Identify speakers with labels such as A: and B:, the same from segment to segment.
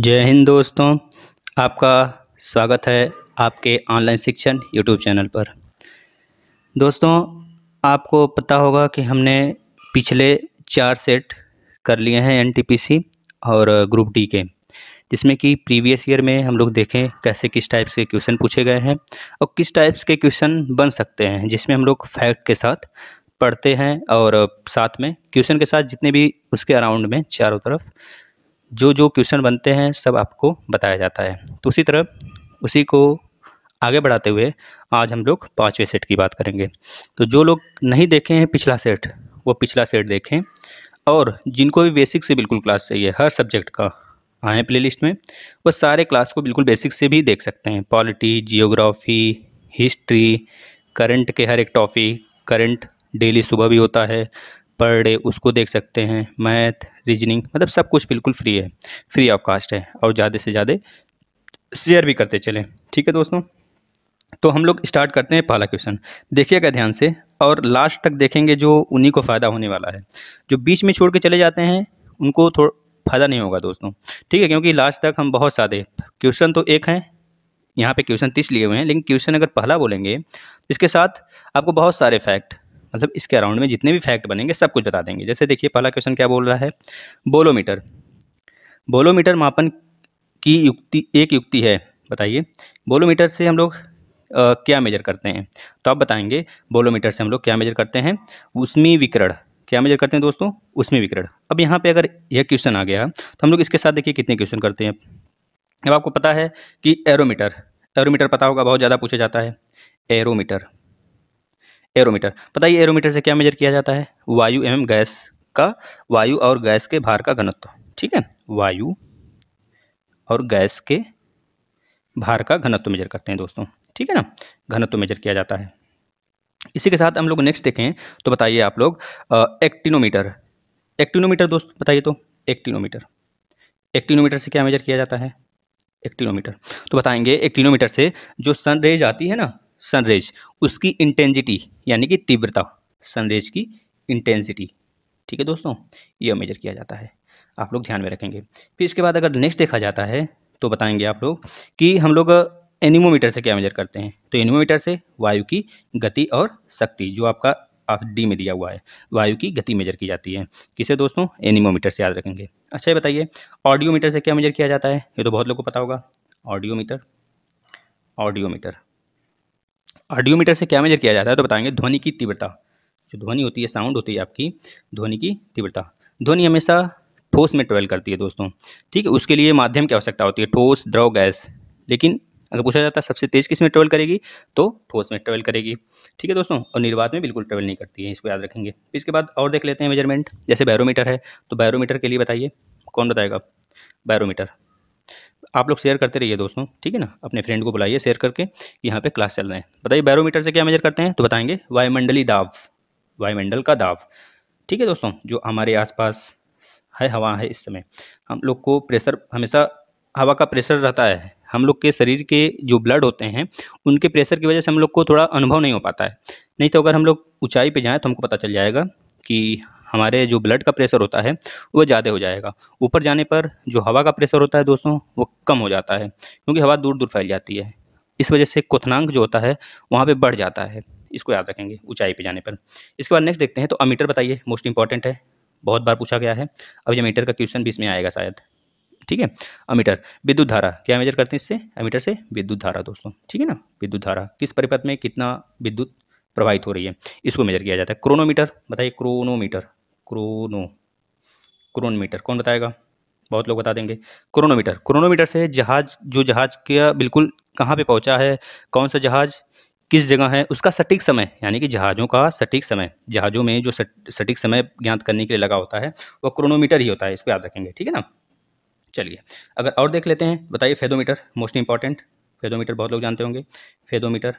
A: जय हिंद दोस्तों आपका स्वागत है आपके ऑनलाइन शिक्षण यूट्यूब चैनल पर दोस्तों आपको पता होगा कि हमने पिछले चार सेट कर लिए हैं एनटीपीसी और ग्रुप डी के जिसमें कि प्रीवियस ईयर में हम लोग देखें कैसे किस टाइप्स के क्वेश्चन पूछे गए हैं और किस टाइप्स के क्वेश्चन बन सकते हैं जिसमें हम लोग फैक्ट के साथ पढ़ते हैं और साथ में क्वेश्चन के साथ जितने भी उसके अराउंड में चारों तरफ जो जो क्वेश्चन बनते हैं सब आपको बताया जाता है तो उसी तरह उसी को आगे बढ़ाते हुए आज हम लोग पाँचवें सेट की बात करेंगे तो जो लोग नहीं देखे हैं पिछला सेट वो पिछला सेट देखें और जिनको भी बेसिक से बिल्कुल क्लास चाहिए हर सब्जेक्ट का आए हैं प्लेलिस्ट में वो सारे क्लास को बिल्कुल बेसिक से भी देख सकते हैं पॉलिटी जियोग्राफी हिस्ट्री करंट के हर एक टॉपिक करंट डेली सुबह भी होता है पर डे उसको देख सकते हैं मैथ रीजनिंग मतलब सब कुछ बिल्कुल फ्री है फ्री ऑफ कास्ट है और ज़्यादा से ज़्यादा शेयर भी करते चलें ठीक है दोस्तों तो हम लोग स्टार्ट करते हैं पहला क्वेश्चन देखिएगा ध्यान से और लास्ट तक देखेंगे जो उन्हीं को फ़ायदा होने वाला है जो बीच में छोड़ के चले जाते हैं उनको थोड़ा फ़ायदा नहीं होगा दोस्तों ठीक है क्योंकि लास्ट तक हम बहुत सारे क्वेश्चन तो एक हैं यहाँ पे क्वेश्चन तीस लिए हुए हैं लेकिन क्वेश्चन अगर पहला बोलेंगे इसके साथ आपको बहुत सारे फैक्ट मतलब इसके अराउंड में जितने भी फैक्ट बनेंगे सब कुछ बता देंगे जैसे देखिए पहला क्वेश्चन क्या बोल रहा है बोलोमीटर बोलोमीटर मापन की युक्ति एक युक्ति है बताइए बोलोमीटर से हम लोग आ, क्या मेजर करते हैं तो आप बताएंगे बोलोमीटर से हम लोग क्या मेजर करते हैं उसमें विकरण क्या मेजर करते हैं दोस्तों उसमें विकरण अब यहाँ पे अगर यह क्वेश्चन आ गया तो हम लोग इसके साथ देखिए कितने क्वेश्चन करते हैं अब आपको पता है कि एरोमीटर एरोमीटर पता होगा बहुत ज़्यादा पूछा जाता है एरोमीटर एरोमीटर बताइए एरोमीटर से क्या मेजर किया जाता है वायु एवं गैस का वायु और गैस के भार का घनत्व ठीक है वायु और गैस के भार का घनत्व मेजर करते हैं दोस्तों ठीक है ना घनत्व मेजर किया जाता है इसी के साथ हम लोग नेक्स्ट देखें तो बताइए आप लोग एक्टिनोमीटर एक्टिनोमीटर दोस्त बताइए तो एक्टिनोमीटर एक्टिनोमीटर से क्या मेजर किया जाता है एक्टिनोमीटर तो बताएंगे एक्टिनोमीटर से जो सन रेज आती है ना सनरेज उसकी इंटेंसिटी यानी कि तीव्रता सनरेज की इंटेंसिटी ठीक है दोस्तों यह मेजर किया जाता है आप लोग ध्यान में रखेंगे फिर इसके बाद अगर नेक्स्ट देखा जाता है तो बताएंगे आप लोग कि हम लोग एनिमोमीटर से क्या मेजर करते हैं तो एनिमोमीटर से वायु की गति और शक्ति जो आपका आप डी में दिया हुआ है वायु की गति मेजर की जाती है किसे दोस्तों एनिमोमीटर से याद रखेंगे अच्छा ये बताइए ऑडियोमीटर से क्या मेजर किया जाता है ये तो बहुत लोग को पता होगा ऑडियोमीटर ऑडियोमीटर ऑडियोमीटर से क्या मेजर किया जाता है तो बताएंगे ध्वनि की तीव्रता जो ध्वनि होती है साउंड होती है आपकी ध्वनि की तीव्रता ध्वनि हमेशा ठोस में ट्रेवल करती है दोस्तों ठीक है उसके लिए माध्यम की आवश्यकता होती है ठोस द्रव गैस लेकिन अगर पूछा जाता है सबसे तेज़ किस में ट्रेवल करेगी तो ठोस में ट्रेवल करेगी ठीक है दोस्तों और निर्वात में बिल्कुल ट्रेवल नहीं करती है इसको याद रखेंगे इसके बाद और देख लेते हैं मेजरमेंट जैसे बैरोमीटर है तो बैरोमीटर के लिए बताइए कौन बताएगा बैरोमीटर आप लोग शेयर करते रहिए दोस्तों ठीक है ना अपने फ्रेंड को बुलाइए शेयर करके यहाँ पे क्लास चल रहे हैं बताइए बैरोमीटर से क्या मेजर करते हैं तो बताएंगे वायुमंडली दाव वायुमंडल का दाव ठीक है दोस्तों जो हमारे आसपास है हवा है इस समय हम लोग को प्रेशर हमेशा हवा का प्रेशर रहता है हम लोग के शरीर के जो ब्लड होते हैं उनके प्रेशर की वजह से हम लोग को थोड़ा अनुभव नहीं हो पाता है नहीं तो अगर हम लोग ऊंचाई पर जाएँ तो हमको पता चल जाएगा कि हमारे जो ब्लड का प्रेशर होता है वह ज़्यादा हो जाएगा ऊपर जाने पर जो हवा का प्रेशर होता है दोस्तों वो कम हो जाता है क्योंकि हवा दूर दूर फैल जाती है इस वजह से कोथनांक जो होता है वहाँ पर बढ़ जाता है इसको याद रखेंगे ऊंचाई पे जाने पर इसके बाद नेक्स्ट देखते हैं तो अमीटर बताइए मोस्ट इंपॉर्टेंट है बहुत बार पूछा गया है अब ये मीटर का क्वेश्चन भी इसमें आएगा शायद ठीक है अमीटर विद्युत धारा क्या मेजर करते हैं इससे अमीटर से विद्युत धारा दोस्तों ठीक है ना विद्युत धारा किस परिपथ में कितना विद्युत प्रवाहित हो रही है इसको मेजर किया जाता है क्रोनोमीटर बताइए क्रोनोमीटर क्रोनो क्रोनोमीटर कौन बताएगा बहुत लोग बता देंगे क्रोनोमीटर क्रोनोमीटर से जहाज जो जहाज का बिल्कुल कहाँ पे पहुँचा है कौन सा जहाज किस जगह है उसका सटीक समय यानी कि जहाज़ों का सटीक समय जहाज़ों में जो सटीक समय ज्ञात करने के लिए लगा होता है वो क्रोनोमीटर ही होता है इसको याद रखेंगे ठीक है ना चलिए अगर और देख लेते हैं बताइए फेदोमीटर मोस्ट इंपॉर्टेंट फेदोमीटर बहुत लोग जानते होंगे फेदोमीटर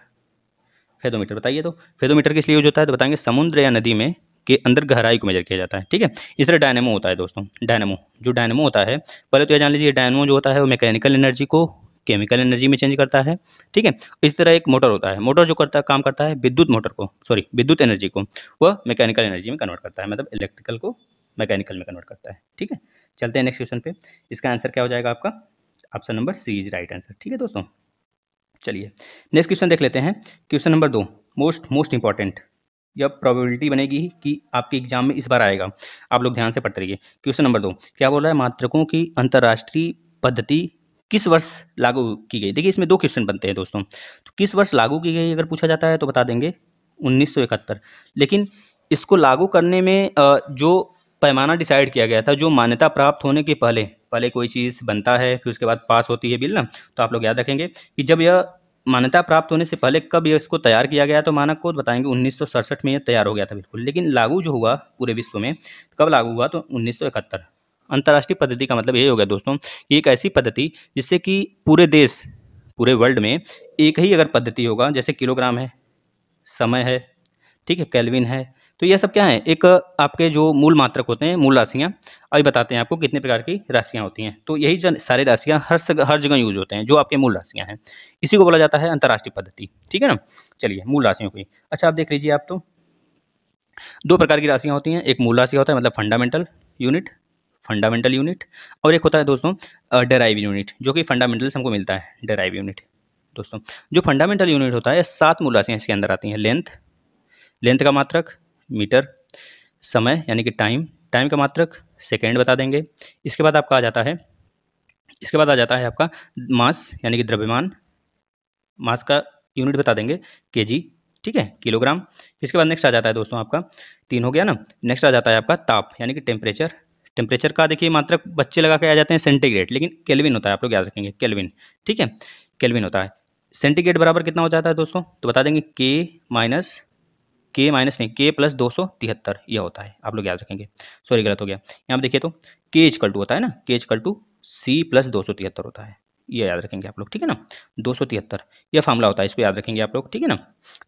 A: फेदोमीटर बताइए तो फेदोमीटर किस लिए यूज होता है तो बताएंगे समुद्र या नदी में के अंदर गहराई को मेजर किया जाता है ठीक है इस तरह डायनेमो होता है दोस्तों डायनेमो जो डायनेमो होता है पहले तो यह जान लीजिए डायनेमो जो होता है वो मैकेनिकल एनर्जी को केमिकल एनर्जी में चेंज करता है ठीक है इस तरह एक मोटर होता है मोटर जो करता है काम करता है विद्युत मोटर को सॉरी विद्युत एनर्जी को वह मैकेनिकल एनर्जी में कन्वर्ट करता है मतलब इलेक्ट्रिकल को मैकेनिकल में कन्वर्ट करता है ठीक है चलते हैं नेक्स्ट क्वेश्चन पे इसका आंसर क्या हो जाएगा आपका option number C is right answer ठीक है दोस्तों चलिए नेक्स्ट क्वेश्चन देख लेते हैं क्वेश्चन नंबर दो मोस्ट मोस्ट इंपॉर्टेंट यह प्रोबेबिलिटी बनेगी कि आपके एग्जाम में इस बार आएगा आप लोग ध्यान से पढ़ते रहिए क्वेश्चन नंबर दो क्या बोल रहा है मात्रकों की अंतर्राष्ट्रीय पद्धति किस वर्ष लागू की गई देखिए इसमें दो क्वेश्चन बनते हैं दोस्तों तो किस वर्ष लागू की गई अगर पूछा जाता है तो बता देंगे उन्नीस लेकिन इसको लागू करने में जो पैमाना डिसाइड किया गया था जो मान्यता प्राप्त होने के पहले पहले कोई चीज़ बनता है फिर उसके बाद पास होती है बिल ना तो आप लोग याद रखेंगे कि जब यह मान्यता प्राप्त होने से पहले कब इसको तैयार किया गया तो मानक को बताएंगे उन्नीस में यह तैयार हो गया था बिल्कुल लेकिन लागू जो हुआ पूरे विश्व में तो कब लागू हुआ तो उन्नीस अंतर्राष्ट्रीय पद्धति का मतलब ये हो गया दोस्तों कि एक ऐसी पद्धति जिससे कि पूरे देश पूरे वर्ल्ड में एक ही अगर पद्धति होगा जैसे किलोग्राम है समय है ठीक है कैलविन है तो ये सब क्या है एक आपके जो मूल मात्रक होते हैं मूल राशियाँ अभी बताते हैं आपको कितने प्रकार की राशियाँ होती हैं तो यही जन सारी राशियाँ हर सग, हर जगह यूज होते हैं जो आपके मूल राशियाँ हैं इसी को बोला जाता है अंतर्राष्ट्रीय पद्धति ठीक है ना चलिए मूल राशियों की अच्छा आप देख लीजिए आप तो दो प्रकार की राशियाँ होती हैं एक मूल राशि होता है मतलब फंडामेंटल यूनिट फंडामेंटल यूनिट और एक होता है दोस्तों डेराइव यूनिट जो कि फंडामेंटल हमको मिलता है डेराइव यूनिट दोस्तों जो फंडामेंटल यूनिट होता है सात मूल राशियाँ इसके अंदर आती हैं लेंथ लेंथ का मात्रक मीटर समय यानी कि टाइम टाइम का मात्रक सेकेंड बता देंगे इसके बाद आपका आ जाता है इसके बाद आ जाता है आपका मास यानी कि द्रव्यमान मास का यूनिट बता देंगे के ठीक है किलोग्राम इसके बाद नेक्स्ट आ जाता है दोस्तों आपका तीन हो गया ना नेक्स्ट आ जाता है आपका ताप यानी कि टेम्परेचर टेम्परेचर का देखिए मात्रक बच्चे लगा के आ जाते हैं सेंटीग्रेड लेकिन केल्विन होता है आप लोग याद रखेंगे केल्विन ठीक है केल्विन होता है सेंटीग्रेड बराबर कितना हो जाता है दोस्तों तो बता देंगे के माइनस के माइनस नहीं के प्लस दो सौ तिहत्तर यह होता है आप लोग याद रखेंगे सॉरी गलत हो गया यहाँ पर देखिए तो के कल टू होता है ना के कल टू सी प्लस दो सौ तिहत्तर होता है यह याद रखेंगे आप लोग ठीक है ना दो सौ तिहत्तर यह फार्मूला होता है इसको याद रखेंगे आप लोग ठीक है ना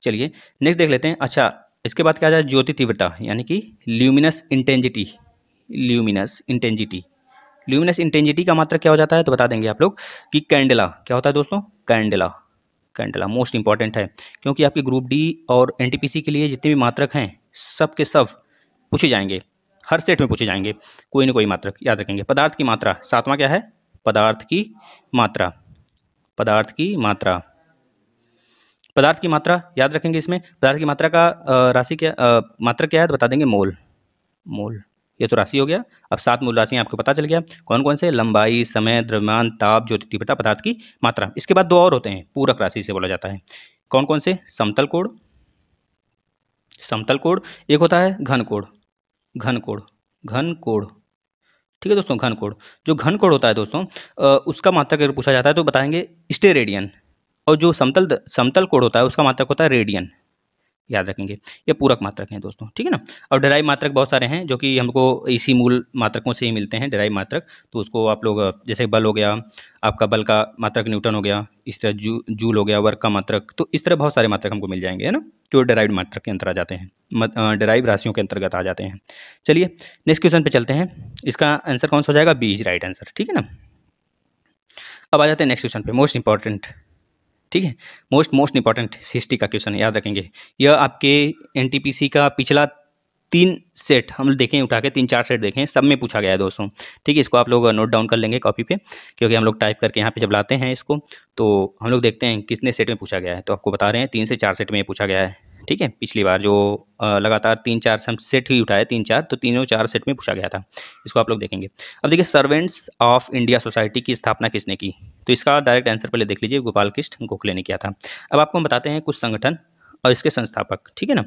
A: चलिए नेक्स्ट देख लेते हैं अच्छा इसके बाद क्या आ जाए ज्योति तीव्रता यानी कि luminous intensity luminous intensity luminous intensity का मात्रा क्या हो जाता है तो बता देंगे आप लोग कि कैंडला क्या होता है दोस्तों कैंडला कैंडला मोस्ट इंपॉर्टेंट है क्योंकि आपके ग्रुप डी और एन के लिए जितने भी मात्रक हैं सब के सब पूछे जाएंगे हर सेट में पूछे जाएंगे कोई ना कोई मात्रक याद रखेंगे पदार्थ की मात्रा सातवां क्या है पदार्थ की मात्रा पदार्थ की मात्रा पदार्थ की मात्रा याद रखेंगे इसमें पदार्थ की मात्रा का राशि क्या मात्रा क्या है तो बता देंगे मोल मोल ये तो राशि हो गया अब सात मूल राशियाँ आपको पता चल गया कौन कौन से लंबाई समय द्रव्यमान ताप ज्योति तीव्रता पदार्थ की मात्रा इसके बाद दो और होते हैं पूरक राशि से बोला जाता है कौन कौन से समतल कोड समतल कोड एक होता है घन कोड घन कोड घन कोड ठीक है दोस्तों घन कोड जो घन कोड होता है दोस्तों उसका मात्रा अगर पूछा जाता है तो बताएंगे स्टे रेडियन और जो समतल समतल कोड होता है उसका मात्रक होता है रेडियन याद रखेंगे ये पूरक मात्रक हैं दोस्तों ठीक है ना और डराई मात्रक बहुत सारे हैं जो कि हमको इसी मूल मात्रकों से ही मिलते हैं डराई मात्रक तो उसको आप लोग जैसे बल हो गया आपका बल का मात्रक न्यूटन हो गया इस तरह जू जूल हो गया वर्क का मात्रक तो इस तरह बहुत सारे मात्रक हमको मिल जाएंगे है ना जो डराइव मात्रक के अंतर आ जाते हैं डराइव राशियों के अंतर्गत आ जाते हैं चलिए नेक्स्ट क्वेश्चन पर चलते हैं इसका आंसर कौन सा हो जाएगा बी इज राइट आंसर ठीक है ना अब आ जाते हैं नेक्स्ट क्वेश्चन पे मोस्ट इंपॉर्टेंट ठीक है मोस्ट मोस्ट इंपॉर्टेंट हिस्ट्री का क्वेश्चन याद रखेंगे यह आपके एन का पिछला तीन सेट हम देखें उठा के तीन चार सेट देखें सब में पूछा गया है दोस्तों ठीक है इसको आप लोग नोट डाउन कर लेंगे कॉपी पे क्योंकि हम लोग टाइप करके यहाँ पे जब लाते हैं इसको तो हम लोग देखते हैं कितने सेट में पूछा गया है तो आपको बता रहे हैं तीन से चार सेट में पूछा गया है ठीक है पिछली बार जो लगातार तीन चार सेट ही उठाए तीन चार तो तीनों चार सेट में पूछा गया था इसको आप लोग देखेंगे अब देखिए सर्वेंट्स ऑफ इंडिया सोसाइटी की स्थापना किसने की तो इसका डायरेक्ट आंसर पहले देख लीजिए गोपाल कृष्ण गोखले ने किया था अब आपको हम बताते हैं कुछ संगठन और इसके संस्थापक ठीक है ना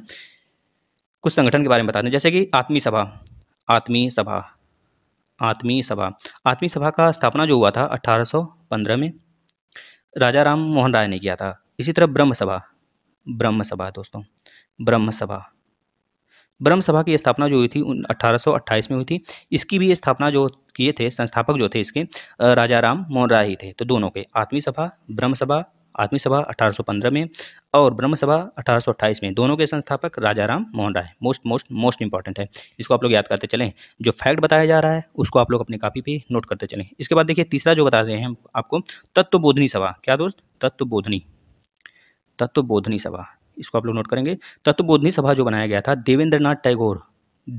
A: कुछ संगठन के बारे में बताते हैं जैसे कि आत्मी सभा आत्मी सभा आत्मी सभा आत्मी सभा का स्थापना जो हुआ था 1815 में राजा राम मोहन राय ने किया था इसी तरह ब्रह्म सभा ब्रह्म सभा दोस्तों ब्रह्म सभा ब्रह्म सभा की स्थापना जो हुई थी उन अठारह में हुई थी इसकी भी स्थापना जो किए थे संस्थापक जो थे इसके राजा राम मोहन राय ही थे तो दोनों के आत्मी सभा ब्रह्म सभा आत्मी सभा 1815 में और ब्रह्म सभा 1828 में दोनों के संस्थापक Raja Ram Mohan Roy most most most important है इसको आप लोग याद करते चलें जो फैक्ट बताया जा रहा है उसको आप लोग अपने कापी पे नोट करते चलें इसके बाद देखिए तीसरा जो बता रहे हैं आपको तत्व बोधनी सभा क्या दोस्त तत्व बोधनी तत्व बोधनी सभा इसको आप लोग नोट करेंगे तत्वबोधनी सभा जो बनाया गया था देवेंद्र टैगोर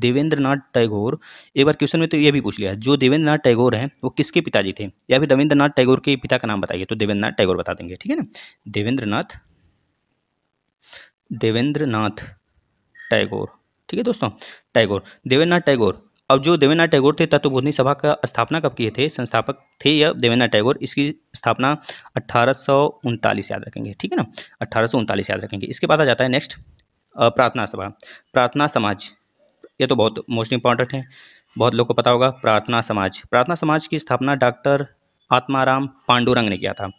A: देवेंद्र टैगोर एक बार क्वेश्चन में तो ये भी पूछ लिया जो देवेंद्र टैगोर हैं वो किसके पिताजी थे या फिर रविंद्र टैगोर के पिता का नाम बताइए तो देवेंद्र टैगोर बता देंगे ठीक है ना देवेंद्र नाथ देवेंद्र नाथ टैगोर ठीक है दोस्तों टैगोर देवेंद्र नाथ टैगोर अब जो देवेंद्र टैगोर थे तत्वबोधनी सभा का स्थापना कब किए थे संस्थापक थे या देवेंद्र टैगोर इसकी स्थापना अट्ठारह याद रखेंगे ठीक है ना अट्ठारह याद रखेंगे इसके बाद आ जाता है नेक्स्ट प्रार्थना सभा प्रार्थना समाज ये तो बहुत मोस्ट इंपॉर्टेंट है बहुत लोग को पता होगा प्रार्थना समाज प्रार्थना समाज की स्थापना डॉक्टर आत्माराम पांडुरंग ने किया था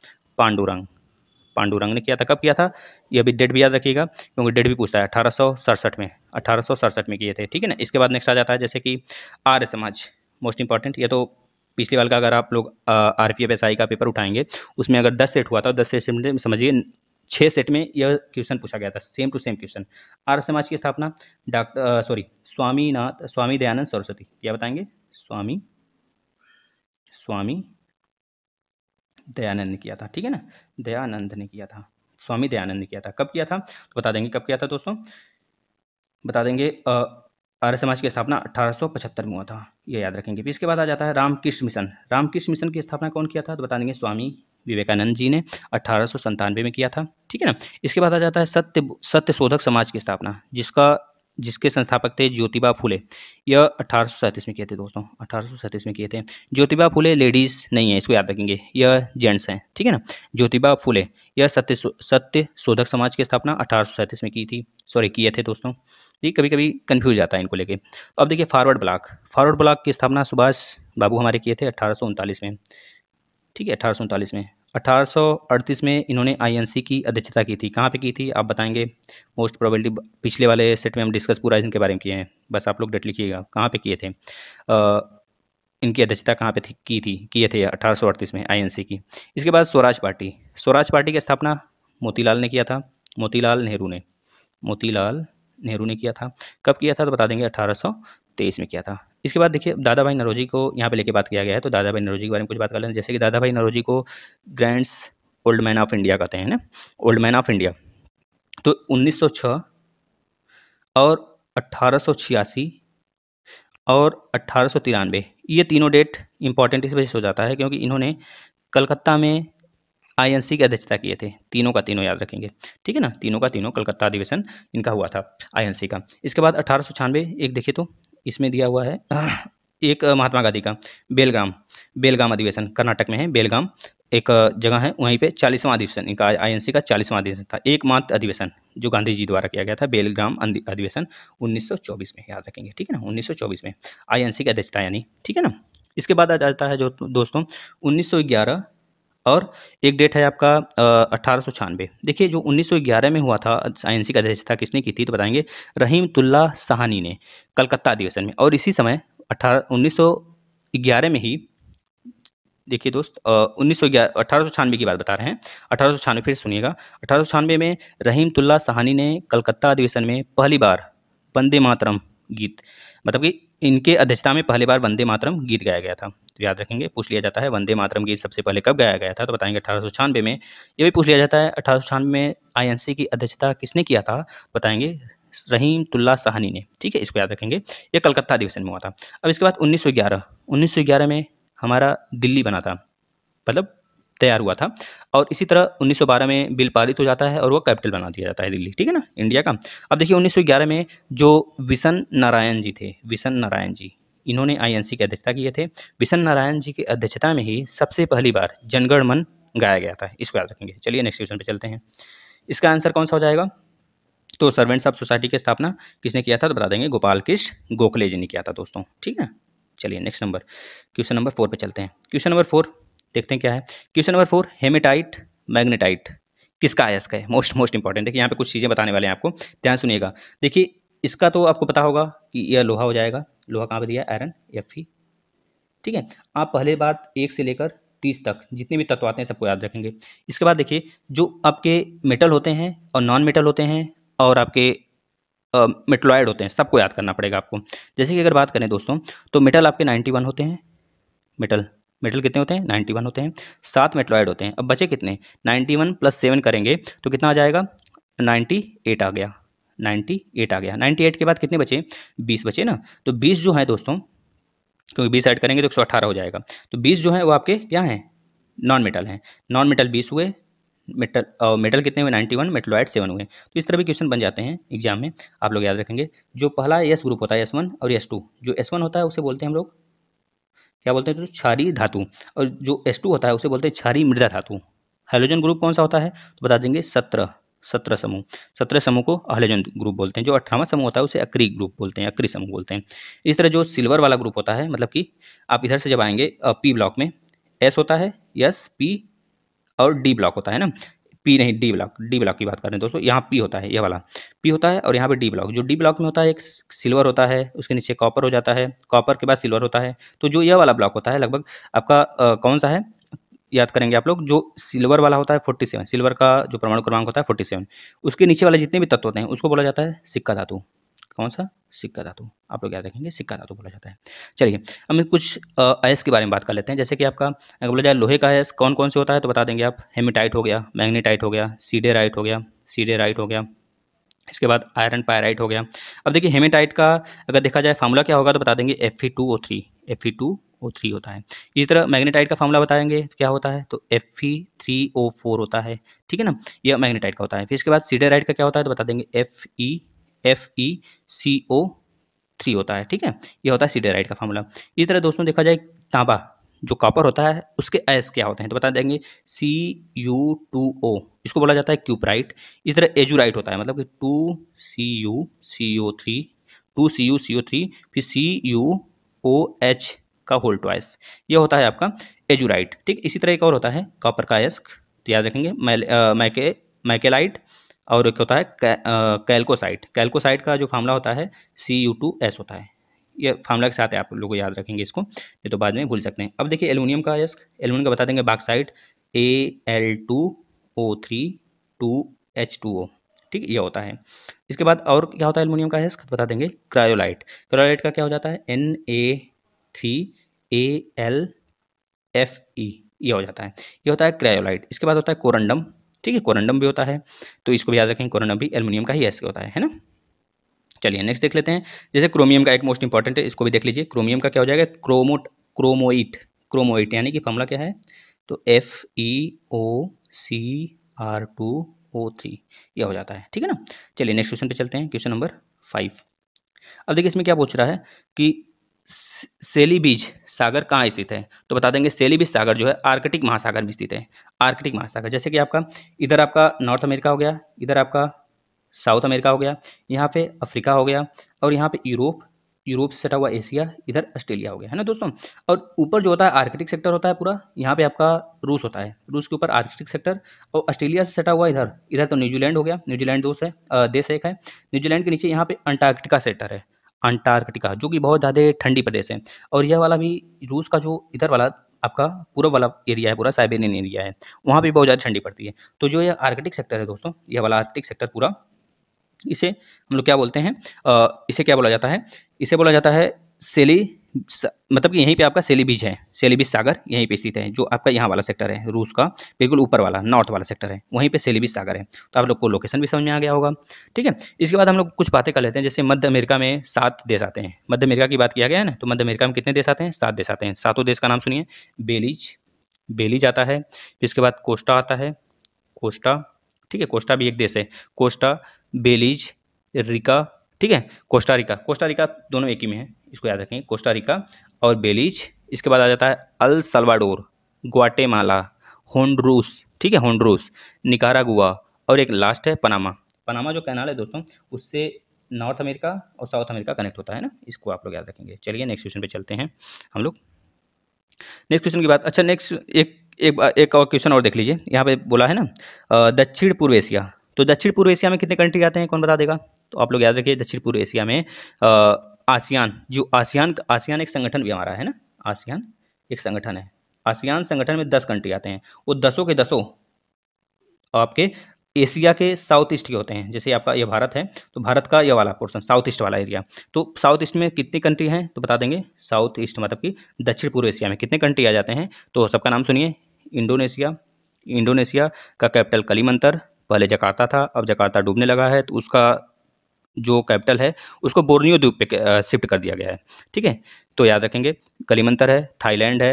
A: पांडुरंग पांडुरंग ने किया था कब किया था यह अभी डेट भी याद रखिएगा क्योंकि डेट भी पूछता है अठारह में अठारह में किए थे ठीक है ना इसके बाद नेक्स्ट आ जाता है जैसे कि आर्य समाज मोस्ट इंपॉर्टेंट ये तो पिछले वाल का अगर आप लोग R P F S I का पेपर उठाएंगे उसमें अगर दस सेट हुआ था दस सेट से समझिए छः सेट में यह क्वेश्चन पूछा गया था same to same question Arya Samaj की स्थापना डॉक्टर सॉरी स्वामीनाथ स्वामी दयानंद सरस्वती क्या बताएंगे स्वामी स्वामी दयानंद ने किया था ठीक है ना दयानंद ने किया था स्वामी दयानंद ने किया था कब किया था तो बता देंगे कब किया था दोस्तों बता देंगे आर्य समाज की स्थापना 1875 में हुआ था ये याद रखेंगे फिर इसके बाद आ जाता है रामकृष्ण मिशन रामकृष्ण मिशन की स्थापना कौन किया था तो बता देंगे स्वामी विवेकानंद जी ने अठारह में किया था ठीक है ना इसके बाद आ जाता है सत्य सत्य शोधक समाज की स्थापना जिसका जिसके संस्थापक थे ज्योतिबा फुले यह अठारह में किए थे दोस्तों अठारह में किए थे ज्योतिबा फुले लेडीज़ नहीं है इसको याद रखेंगे यह जेंट्स हैं ठीक है ना ज्योतिबा फुले यह सत्य सत्य शोधक समाज की स्थापना अठारह में की थी सॉरी किए थे दोस्तों ये कभी कभी कन्फ्यूज जाता है इनको लेके अब देखिए फारवर्ड ब्लॉक फारवर्ड ब्लॉक की स्थापना सुभाष बाबू हमारे किए थे अठारह में ठीक है अठारह में 1838 में इन्होंने आईएनसी की अध्यक्षता की थी कहाँ पे की थी आप बताएंगे मोस्ट प्रोबेबिलिटी पिछले वाले सेट में हम डिस्कस पूरा इनके बारे में किए हैं बस आप लोग डेट लिखिएगा कहाँ पे किए थे आ, इनकी अध्यक्षता कहाँ पे थी की थी किए थे 1838 में आईएनसी की इसके बाद स्वराज पार्टी स्वराज पार्टी की स्थापना मोतीलाल ने किया था मोतीलाल नेहरू ने मोतीलाल नेहरू ने किया था कब किया था तो बता देंगे अठारह में किया था इसके बाद देखिए दादा भाई नरोजी को यहाँ पे लेके बात किया गया है तो दादा भाई नरोजी के बारे में कुछ बात कर लें जैसे कि दादा भाई नरोजी को grand old man of India कहते हैं ना ओल्ड मैन ऑफ इंडिया तो 1906 और अट्ठारह और अट्ठारह ये तीनों डेट इंपॉर्टेंट इस वजह से हो जाता है क्योंकि इन्होंने कलकत्ता में आईएनसी की अध्यक्षता किए थे तीनों का तीनों याद रखेंगे ठीक है ना तीनों का तीनों कलकत्ता अधिवेशन इनका हुआ था आईएनसी का इसके बाद अठारह एक देखिए तो इसमें दिया हुआ है एक महात्मा गांधी का बेलगाम बेलगाम अधिवेशन कर्नाटक में है बेलगाम एक जगह है वहीं पे चालीसवां अधिवेशन इनका आईएनसी का चालीसवां अधिवेशन था एक मात्र अधिवेशन जो गांधी जी द्वारा किया गया था बेलग्राम अं, अधिवेशन 1924 में याद रखेंगे ठीक है ना 1924 में आईएनसी की अध्यक्षता यानी ठीक है ना इसके बाद आ जाता है जो दोस्तों 1911 और एक डेट है आपका अठारह देखिए जो 1911 में हुआ था एन का अध्यक्षता किसने की थी तो बताएंगे रहीमतुल्ला सहानी ने कलकत्ता अधिवेशन में और इसी समय अठारह उन्नीस में ही देखिए दोस्त उन्नीस सौ ग्यारह की बात बता रहे हैं अठारह फिर सुनिएगा अठारह में रहीमतुल्ला सहानी ने कलकत्ता अधिवेशन में पहली बार वंदे मातरम गीत मतलब कि इनके अध्यक्षता में पहली बार वंदे मातरम गीत गाया गया था तो याद रखेंगे पूछ लिया जाता है वंदे मातरम गीत सबसे पहले कब गाया गया था तो बताएंगे अठारह में ये भी पूछ लिया जाता है अठारह में सी की अध्यक्षता किसने किया था बताएंगे रहीम तुल्ला साहनी ने ठीक है इसको याद रखेंगे ये कलकत्ता अधिवेशन में हुआ था अब इसके बाद 1911 1911 में हमारा दिल्ली बना था मतलब तैयार हुआ था और इसी तरह 1912 में बिल पारित हो जाता है और वो कैपिटल बना दिया जाता है दिल्ली ठीक है ना इंडिया का अब देखिए 1911 में जो विशन नारायण जी थे विशन नारायण जी इन्होंने आईएनसी की अध्यक्षता किए थे विशन नारायण जी की अध्यक्षता में ही सबसे पहली बार जनगण मन गाया गया था इसको याद रखेंगे चलिए नेक्स्ट क्वेश्चन पर चलते हैं इसका आंसर कौन सा हो जाएगा तो सर्वेंट्स ऑफ सोसाइटी की स्थापना किसने किया था तो बता देंगे गोपाल कृष्ण गोखले जी ने किया था दोस्तों ठीक है चलिए next number question number four पे चलते हैं क्वेश्चन नंबर फोर देखते हैं क्या है question number four hematite magnetite किसका है इसका है मोस्ट मोस्ट इंपॉर्टेंट देखिए यहाँ पे कुछ चीज़ें बताने वाले हैं आपको ध्यान सुनिएगा देखिए इसका तो आपको पता होगा कि यह लोहा हो जाएगा लोहा कहाँ पर दिया आयरन एफ ई ठीक है आप पहले बार एक से लेकर तीस तक जितने भी तत्व आते हैं सबको याद रखेंगे इसके बाद देखिए जो आपके मेटल होते हैं और नॉन मेटल होते हैं और आपके मेटलॉयड होते हैं सबको याद करना पड़ेगा आपको जैसे कि अगर बात करें दोस्तों तो मेटल आपके नाइन्टी वन होते हैं मेटल मेटल कितने होते हैं नाइन्टी वन होते हैं सात मेटलॉइड होते हैं अब बचे कितने नाइन्टी वन प्लस सेवन करेंगे तो कितना आ जाएगा नाइन्टी एट आ गया नाइन्टी एट आ गया नाइन्टी एट के बाद कितने बचे बीस बचे ना तो बीस जो है दोस्तों क्योंकि बीस ऐड करेंगे तो एक सौ अट्ठारह हो जाएगा तो बीस जो है वो आपके क्या हैं नॉन मेटल हैं नॉन मेटल बीस हुए मेटल और मेटल कितने हुए नाइन्टी वन मेटलॉइड सेवन हुए तो इस तरह भी क्वेश्चन बन जाते हैं एग्जाम में आप लोग याद रखेंगे जो पहला एस ग्रुप होता है एस वन और एस टू जो एस वन होता है उसे बोलते हैं हम लोग क्या बोलते हैं तो क्षारी धातु और जो एस टू होता है उसे बोलते हैं क्षारी मृदा धातु हाइलोजन ग्रुप कौन सा होता है तो बता देंगे सत्रह सत्रह समूह सत्रह समूह को हलेजन ग्रुप बोलते हैं जो अठारहवा समूह होता है उसे अक्री ग्रुप बोलते हैं अक्री समूह बोलते हैं इस तरह जो सिल्वर वाला ग्रुप होता है मतलब कि आप इधर से जब आएंगे पी ब्लॉक में एस होता है एस पी और डी ब्लॉक होता है ना पी नहीं डी ब्लॉक डी ब्लॉक की बात कर रहे हैं दोस्तों यहाँ पी होता है ये वाला पी होता है और यहाँ पे डी ब्लॉक जो डी ब्लॉक में होता है एक सिल्वर होता है उसके नीचे कॉपर हो जाता है कॉपर के बाद सिल्वर होता है तो जो यह वाला ब्लॉक होता है लगभग आपका आ, कौन सा है याद करेंगे आप लोग जो सिल्वर वाला होता है फोर्टी सेवन सिल्वर का जो परमाणु क्रमांक होता है फोर्टी सेवन उसके नीचे वाले जितने भी तत्व होते हैं उसको बोला जाता है सिक्का धातु कौन सा सिक्का धातु आप लोग याद रखेंगे सिक्का धातु बोला जाता है चलिए हम कुछ अयस के बारे में बात कर लेते हैं जैसे कि आपका अगर बोला जाए लोहे का अयस कौन कौन से होता है तो बता देंगे आप हेमिटाइट हो गया मैग्नीटाइट हो गया सीडे राइट हो गया सीडे राइट हो गया इसके बाद आयरन पायराइट हो गया अब देखिए हेमिटाइट का अगर देखा जाए फार्मूला क्या होगा तो बता देंगे F E two O three F E two O three होता है इसी तरह मैग्नेटाइट का फार्मूला बताएंगे तो क्या होता है तो F E three O four होता है ठीक है ना यह मैग्नेटाइट का होता है फिर इसके बाद सीडेराइट का क्या होता है तो बता देंगे F E F E C O three होता है ठीक है ये होता है सीडेराइड का फार्मूला इसी तरह दोस्तों देखा जाए तांबा जो कॉपर होता है उसके एस क्या होते हैं तो बता देंगे सी यू टू ओ इसको बोला जाता है क्यूपराइट इस तरह एजुराइट होता है मतलब कि two C U C O three two C U C O three फिर सी यू ओ एच का होल ट्वाइस ये होता है आपका एजुराइट ठीक इसी तरह एक और होता है कॉपर का एस्क तो याद रखेंगे मैके मैकेलाइट और एक होता है कैल्कोसाइट कैल्कोसाइट का जो फार्मूला होता है सी यू टू एस होता है ये फार्मूला के साथ आप लोग याद रखेंगे इसको ये तो बाद में भूल सकते हैं अब देखिए एलुमिनियम का यस्क एलुमिनियम का बता देंगे bauxite A L two O three two H two O ठीक ये होता है इसके बाद और क्या होता है एलुमिनियम का यस्क बता देंगे क्रायोलाइट क्रायोलाइट का क्या हो जाता है N A three A L F E ये हो जाता है ये होता है क्रायोलाइट इसके बाद होता है कोरंडम ठीक है कोरंडम भी होता है तो इसको भी याद रखें कोरंडम भी एल्यूमिनियम का ही ऐसे होता है है ना चलिए नेक्स्ट देख लेते हैं जैसे क्रोमियम का एक मोस्ट इंपॉर्टेंट है इसको भी देख लीजिए क्रोमियम का क्या हो जाएगा क्रोमोट क्रोमोइट क्रोमोइट यानी कि फॉर्मला क्या है तो F E O C R two O three यह हो जाता है ठीक है ना चलिए नेक्स्ट क्वेश्चन पे चलते हैं क्वेश्चन नंबर फाइव अब देखिए इसमें क्या पूछ रहा है कि सेली सागर कहाँ स्थित है तो बता देंगे सेली सागर जो है आर्कटिक महासागर में स्थित है आर्कटिक महासागर जैसे कि आपका इधर आपका नॉर्थ अमेरिका हो गया इधर आपका साउथ अमेरिका हो गया यहाँ पे अफ्रीका हो गया और यहाँ पे यूरोप यूरोप से सटा हुआ एशिया इधर ऑस्ट्रेलिया हो गया है ना दोस्तों और ऊपर जो होता है आर्कटिक सेक्टर होता है पूरा यहाँ पे आपका रूस होता है रूस के ऊपर आर्कटिक सेक्टर और ऑस्ट्रेलिया से सटा हुआ इधर इधर तो न्यूजीलैंड हो गया न्यूजीलैंड दोस्त है देश एक है न्यूजीलैंड के नीचे यहाँ पे अंटार्कटिका सेक्टर है अंटार्कटिका जो कि बहुत ज़्यादा ठंडी प्रदेश है और यह वाला भी रूस का जो इधर वाला आपका पूर्व वाला एरिया है पूरा साइबेरियन एरिया है वहाँ भी बहुत ज़्यादा ठंडी पड़ती है तो जो यह आर्कटिक सेक्टर है दोस्तों यह वाला आर्कटिक सेक्टर पूरा इसे हम लोग क्या बोलते हैं इसे क्या बोला जाता है इसे बोला जाता है सेली मतलब कि यहीं पे आपका सेलीबीज है सेलीबीज सागर यहीं पे स्थित है जो आपका यहाँ वाला सेक्टर है रूस का बिल्कुल ऊपर वाला नॉर्थ वाला सेक्टर है वहीं पे सेलीबीज सागर है तो आप लोग को लोकेशन भी समझ में आ गया होगा ठीक है इसके बाद हम लोग कुछ बातें कर लेते हैं जैसे मध्य अमेरिका में सात देश आते हैं मध्य अमेरिका की बात किया गया है ना तो मध्य अमेरिका में कितने देश आते हैं सात देश आते हैं सातों देश का नाम सुनिए बेलीज बेलीज आता है इसके बाद कोस्टा आता है कोस्टा ठीक है कोस्टा भी एक देश है कोस्टा बेलीज रिका ठीक है कोस्टारिका कोस्टारिका दोनों एक ही में है इसको याद रखें कोस्टारिका और बेलीज इसके बाद आ जाता है अल सलवाडोर ग्वाटेमाला होंड्रूस ठीक है होंड्रूस निकारागुआ और एक लास्ट है पनामा पनामा जो कैनाल है दोस्तों उससे नॉर्थ अमेरिका और साउथ अमेरिका कनेक्ट होता है ना इसको आप लोग याद रखेंगे चलिए नेक्स्ट क्वेश्चन पे चलते हैं हम लोग नेक्स्ट क्वेश्चन की बात अच्छा नेक्स्ट एक एक एक और क्वेश्चन और देख लीजिए यहाँ पे बोला है ना दक्षिण पूर्व एशिया तो दक्षिण पूर्व एशिया में कितने कंट्री आते हैं कौन बता देगा तो आप लोग याद रखिए दक्षिण पूर्व एशिया में आसियान जो आसियान आसियान एक संगठन भी हमारा है ना आसियान एक संगठन है आसियान संगठन में दस कंट्री आते हैं वो दसों के दसों आपके एशिया के साउथ ईस्ट के होते हैं जैसे आपका ये भारत है तो भारत का ये वाला पोर्सन साउथ ईस्ट वाला एरिया तो साउथ ईस्ट में कितनी कंट्री हैं तो बता देंगे साउथ ईस्ट मतलब कि दक्षिण पूर्व एशिया में कितने कंट्री आ जाते हैं तो सबका नाम सुनिए इंडोनेशिया इंडोनेशिया का कैपिटल कलीमंतर पहले जकार्ता था अब जकार्ता डूबने लगा है तो उसका जो कैपिटल है उसको बोर्नियो द्वीप पे शिफ्ट कर दिया गया है ठीक है तो याद रखेंगे कलीमंतर है थाईलैंड है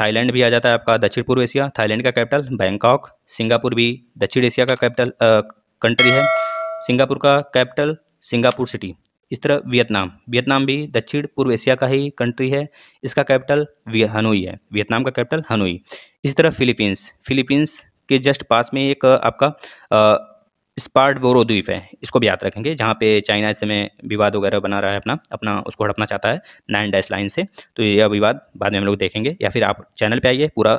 A: थाईलैंड भी आ जाता है आपका दक्षिण पूर्व एशिया थाईलैंड का कैपिटल बैंकॉक सिंगापुर भी दक्षिण एशिया का कैपिटल कंट्री है सिंगापुर का कैपिटल सिंगापुर सिटी इस तरह वियतनाम वियतनाम भी दक्षिण पूर्व एशिया का ही कंट्री है इसका कैपिटल हनोई है वियतनाम का कैपिटल हनोई इसी तरह फिलीपींस फिलीपींस के जस्ट पास में एक आपका स्पार्ट वोरो द्वीप है इसको भी याद रखेंगे जहाँ पे चाइना इस समय विवाद वगैरह बना रहा है अपना अपना उसको हड़पना चाहता है नाइन डैश लाइन से तो यह विवाद बाद में हम लोग देखेंगे या फिर आप चैनल पे आइए पूरा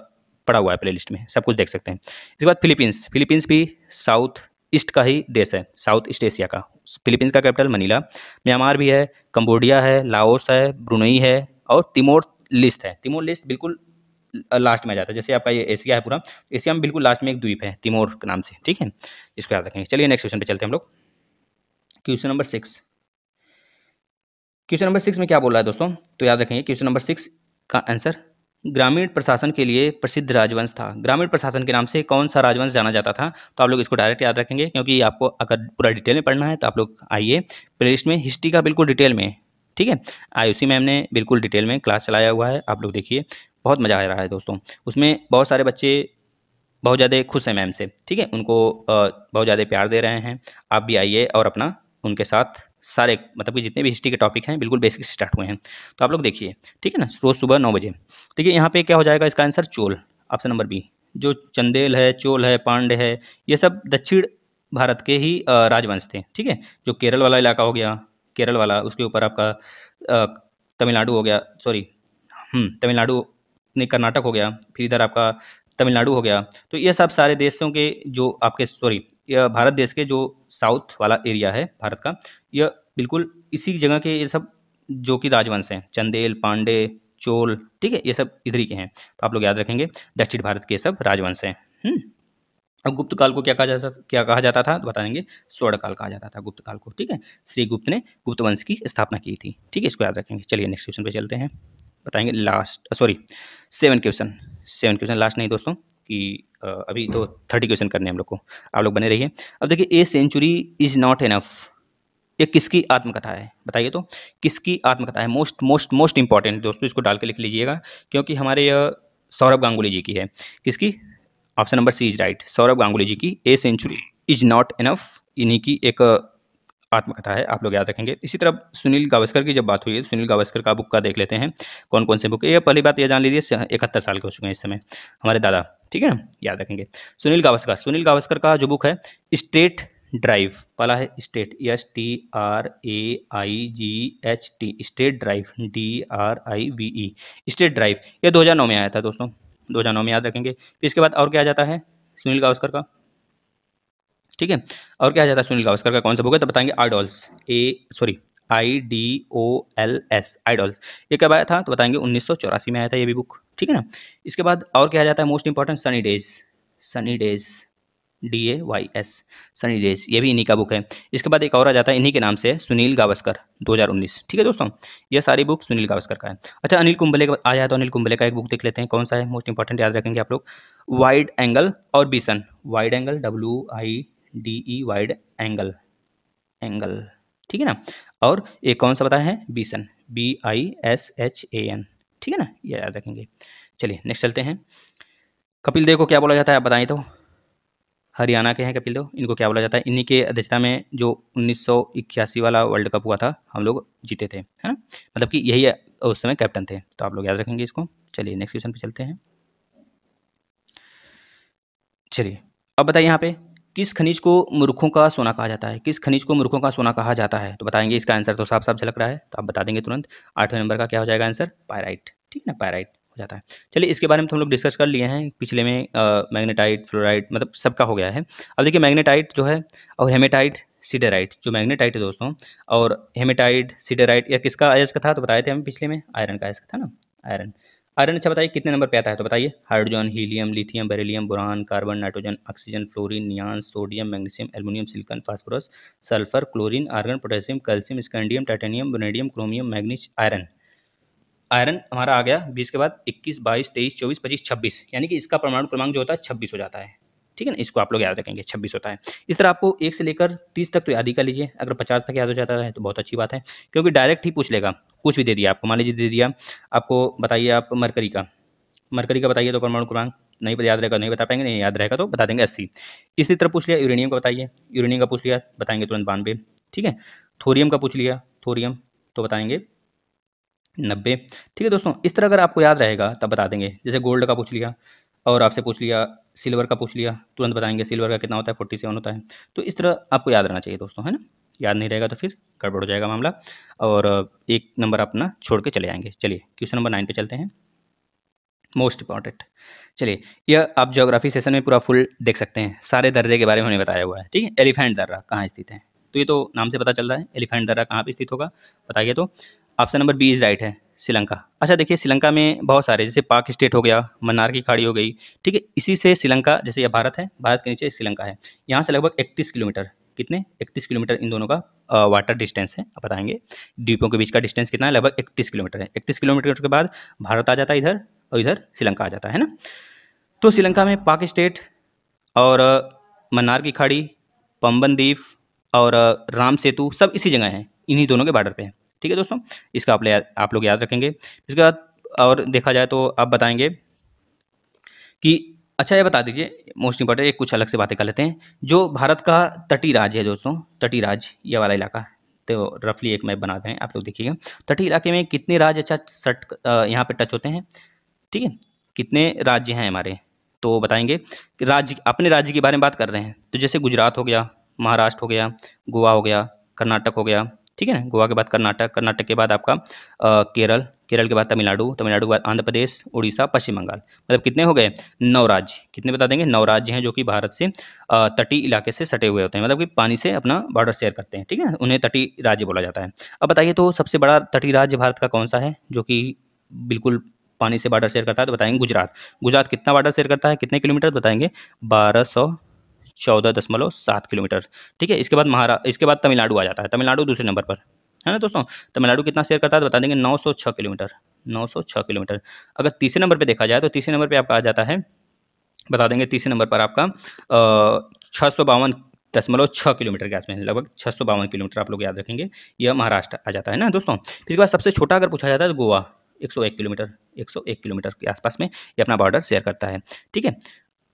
A: पड़ा हुआ है प्ले में सब कुछ देख सकते हैं इसके बाद फिलीपींस फिलीपींस भी साउथ ईस्ट का ही देश है साउथ ईस्ट एशिया का फिलीपींस का कैपिटल मनीला म्यांमार भी है कम्बोडिया है लाओस है ब्रुनई है और तिमोर लिस्ट है तिमोर लिस्ट बिल्कुल लास्ट में आ जाता है जैसे आपका ये एशिया है पूरा एशिया में बिल्कुल लास्ट में एक द्वीप है तिमोर के नाम से ठीक है इसको याद रखेंगे चलिए नेक्स्ट क्वेश्चन पे चलते हैं हम लोग question number six question number six में क्या बोल रहा है दोस्तों तो याद रखेंगे क्वेश्चन नंबर सिक्स का आंसर ग्रामीण प्रशासन के लिए प्रसिद्ध राजवंश था ग्रामीण प्रशासन के नाम से कौन सा राजवंश जाना जाता था तो आप लोग इसको डायरेक्ट याद रखेंगे क्योंकि आपको अगर पूरा डिटेल में पढ़ना है तो आप लोग आइए प्लेलिस्ट में हिस्ट्री का बिल्कुल डिटेल में ठीक है आई मैम ने बिल्कुल डिटेल में क्लास चलाया हुआ है आप लोग देखिए बहुत मज़ा आ रहा है दोस्तों उसमें बहुत सारे बच्चे बहुत ज़्यादा खुश हैं मैम से ठीक है उनको बहुत ज़्यादा प्यार दे रहे हैं आप भी आइए और अपना उनके साथ सारे मतलब कि जितने भी हिस्ट्री के टॉपिक हैं बिल्कुल बेसिक स्टार्ट हुए हैं तो आप लोग देखिए ठीक है ना रोज़ सुबह नौ बजे ठीक है यहाँ पे क्या हो जाएगा इसका answer Chola option number B जो चंदेल है चोल है पांडे है ये सब दक्षिण भारत के ही राजवंश थे ठीक है जो केरल वाला इलाका हो गया केरल वाला उसके ऊपर आपका तमिलनाडु हो गया सॉरी हम्म, तमिलनाडु ने कर्नाटक हो गया फिर इधर आपका तमिलनाडु हो गया तो ये सब सारे देशों के जो आपके सॉरी भारत देश के जो साउथ वाला एरिया है भारत का यह बिल्कुल इसी जगह के ये सब जो कि राजवंश हैं चंदेल पांडे चोल ठीक है ये सब इधर ही के हैं तो आप लोग याद रखेंगे दक्षिण भारत के सब राजवंश हैं हम्म। अब गुप्त काल को क्या कहा जाता क्या कहा जाता था तो देंगे स्वर्ण काल कहा जाता था गुप्त काल को ठीक है श्री गुप्त ने गुप्त वंश की स्थापना की थी ठीक है इसको याद रखेंगे चलिए नेक्स्ट क्वेश्चन पे चलते हैं बताएंगे last sorry seven question seven question last नहीं दोस्तों कि अभी तो थर्टी क्वेश्चन करने हम लोग को आप लोग बने रहिए अब देखिए a century is not enough ये किसकी आत्मकथा है बताइए तो किसकी आत्मकथा है मोस्ट मोस्ट मोस्ट इंपॉर्टेंट दोस्तों इसको डाल के लिख लीजिएगा क्योंकि हमारे यह सौरभ गांगुली जी की है किसकी option number C is right Saurav Ganguly ji की a century is not enough इन्हीं की एक आत्मकथा है आप लोग याद रखेंगे इसी तरह सुनील गावस्कर की जब बात हुई है तो सुनील गावस्कर का बुक का देख लेते हैं कौन कौन से बुक ये पहली बात तो ये जान लीजिए इकहत्तर साल के हो चुके हैं इस समय हमारे दादा ठीक है ना याद रखेंगे सुनील गावस्कर सुनील गावस्कर का जो बुक है स्टेट ड्राइव पहला है state S T R A I G H T state drive D R I V E state drive ये दो में आया था दोस्तों दो में याद रखेंगे फिर इसके बाद और क्या आ जाता है सुनील गावस्कर का ठीक है और क्या आ जाता है सुनील गावस्कर का कौन सा बुक है तो बताएंगे idols A sorry I D O L S idols ये कब आया था तो बताएंगे उन्नीस में आया था ये भी बुक ठीक है ना इसके बाद और क्या आ जाता है most important sunny days sunny days D A Y S sunny days ये भी इन्हीं का बुक है इसके बाद एक और आ जाता है इन्हीं के नाम से सुनील गावस्कर 2019 ठीक है दोस्तों ये सारी बुक सुनील गावस्कर का है अच्छा अनिल कुंबले का आया तो अनिल कुंबले का एक बुक देख लेते हैं कौन सा है मोस्ट इंपॉर्टेंट याद रखेंगे आप लोग वाइड एंगल और Bishan wide angle W I D E wide angle angle ठीक है ना और एक कौन सा बताया है Bishan B I S H A N ठीक है ना ये याद रखेंगे चलिए नेक्स्ट चलते हैं कपिल देव को क्या बोला जाता है आप बताएं तो हरियाणा के हैं कपिल देव इनको क्या बोला जाता है इन्हीं के अध्यक्षता में जो उन्नीस वाला वर्ल्ड कप हुआ था हम लोग जीते थे है ना मतलब कि यही उस समय कैप्टन थे तो आप लोग याद रखेंगे इसको चलिए नेक्स्ट क्वेश्चन पे चलते हैं चलिए अब बताइए यहाँ पे किस खनिज को मूर्खों का सोना कहा जाता है किस खनिज को मूर्खों का सोना कहा जाता है तो बताएंगे इसका आंसर तो साफ साफ झलक रहा है तो आप बता देंगे तुरंत आठवें नंबर का क्या हो जाएगा आंसर पायराइट ठीक है ना पायराइट हो जाता है चलिए इसके बारे में तो हम लोग डिस्कस कर लिए हैं पिछले में मैग्नेटाइट फ्लोराइड मतलब सबका हो गया है अब देखिए मैग्नेटाइट जो है और हेमेटाइट सीडेराइट जो मैग्नेटाइट है दोस्तों और हेमेटाइट सीडेराइट या किसका अयस्क था तो बताए थे हम पिछले में आयरन का आयस्क था ना आयरन आयरन अच्छा बताइए कितने नंबर पे आता है तो बताइए hydrogen helium lithium beryllium boron carbon nitrogen oxygen fluorine neon sodium magnesium aluminium silicon phosphorus sulphur chlorine argon potassium calcium scandium titanium vanadium chromium manganese iron iron हमारा आ गया बीस के बाद इक्कीस बाईस तेईस चौबीस पच्चीस छब्बीस यानी कि इसका परमाणु क्रमांक जो होता है छब्बीस हो जाता है ठीक है ना इसको आप लोग याद रखेंगे छब्बीस होता है इस तरह आपको एक से लेकर तीस तक तो याद ही कर लीजिए अगर पचास तक याद हो जाता है तो बहुत अच्छी बात है क्योंकि डायरेक्ट ही पूछ लेगा कुछ भी दे दिया आपको मान लीजिए दे दिया आपको बताइए आप मरकरी का मरकरी का बताइए तो परमाणु क्रमांक नहीं याद रहेगा तो नहीं बता पाएंगे नहीं याद रहेगा तो बता देंगे अस्सी इसी तरह पूछ लिया यूरेनियम का बताइए यूरेनियम का पूछ लिया बताएंगे तुरंत बानवे ठीक है थोरियम का पूछ लिया थोरियम तो बताएंगे नब्बे ठीक है दोस्तों इस तरह अगर आपको याद रहेगा तब बता देंगे जैसे गोल्ड का पूछ लिया और आपसे पूछ लिया सिल्वर का पूछ लिया तुरंत बताएंगे सिल्वर का कितना होता है फोर्टी सेवन होता है तो इस तरह आपको याद रहना चाहिए दोस्तों है ना याद नहीं रहेगा तो फिर गड़बड़ हो जाएगा मामला और एक नंबर अपना छोड़ के चले आएंगे चलिए क्वेश्चन नंबर नाइन पे चलते हैं मोस्ट इंपॉर्टेंट चलिए यह आप ज्योग्राफी सेशन में पूरा फुल देख सकते हैं सारे दर्रे के बारे में उन्हें बताया हुआ है ठीक है एलिफेंट दर्रा कहाँ स्थित है तो ये तो नाम से पता चल रहा है एलिफेंट दर्रा कहाँ पर स्थित होगा बताइए तो option number B is right है श्रीलंका अच्छा देखिए श्रीलंका में बहुत सारे जैसे पाक स्टेट हो गया मन्नार की खाड़ी हो गई ठीक है इसी से श्रीलंका जैसे यह भारत है भारत के नीचे श्रीलंका है यहाँ से लगभग इकतीस किलोमीटर कितने इकतीस किलोमीटर इन दोनों का वाटर डिस्टेंस है आप बताएंगे द्वीपों के बीच का डिस्टेंस कितना है लगभग इकतीस किलोमीटर है इकतीस किलोमीटर के बाद भारत आ जाता है इधर और इधर श्रीलंका आ जाता है ना तो श्रीलंका में पाक स्टेट और मन्नार की खाड़ी पम्बन द्वीप और राम सेतु सब इसी जगह हैं इन्हीं दोनों के बॉर्डर पे हैं ठीक है दोस्तों इसका आप आप लोग याद रखेंगे इसके बाद और देखा जाए तो आप बताएंगे कि अच्छा ये बता दीजिए मोस्ट इंपॉर्टेंट एक कुछ अलग से बातें कर लेते हैं जो भारत का तटीय राज्य है दोस्तों तटीय राज्य ये वाला इलाका तो रफली एक मैप बना हैं आप लोग देखिएगा तटीय इलाके में कितने राज्य अच्छा सट यहाँ पे टच होते हैं ठीक है कितने राज्य हैं हमारे तो बताएंगे राज्य अपने राज्य के बारे में बात कर रहे हैं तो जैसे गुजरात हो गया महाराष्ट्र हो गया गोवा हो गया कर्नाटक हो गया ठीक है ना गोवा के बाद कर्नाटक कर्नाटक के बाद आपका आ, केरल केरल के बाद तमिलनाडु तमिलनाडु के बाद आंध्र प्रदेश उड़ीसा पश्चिम बंगाल मतलब कितने हो गए नौ राज्य कितने बता देंगे नौ राज्य हैं जो कि भारत से तटीय इलाके से सटे हुए होते हैं मतलब कि पानी से अपना बॉर्डर शेयर करते हैं ठीक है उन्हें तटीय राज्य बोला जाता है अब बताइए तो सबसे बड़ा तटीय राज्य भारत का कौन सा है जो कि बिल्कुल पानी से बॉर्डर शेयर करता है तो बताएंगे गुजरात गुजरात कितना बॉर्डर शेयर करता है कितने किलोमीटर बताएंगे बारह सौ चौदह दशमलव सात किलोमीटर ठीक है इसके बाद महारा इसके बाद तमिलनाडु आ जाता है तमिलनाडु दूसरे नंबर पर है ना दोस्तों तमिलनाडु कितना शेयर करता है तो बता देंगे नौ सौ छः किलोमीटर नौ सौ छः किलोमीटर अगर तीसरे नंबर पर देखा जाए तो तीसरे नंबर पर आपका आ जाता है बता देंगे तीसरे नंबर पर आपका छः सौ बावन दशमलव छः किलोमीटर के आसपास लगभग छः सौ बावन किलोमीटर आप लोग याद रखेंगे यह महाराष्ट्र आ जाता है ना दोस्तों इसके बाद सबसे छोटा अगर पूछा जाता है तो गोवा एक सौ एक किलोमीटर एक सौ एक किलोमीटर के आसपास में ये अपना बॉर्डर शेयर करता है ठीक है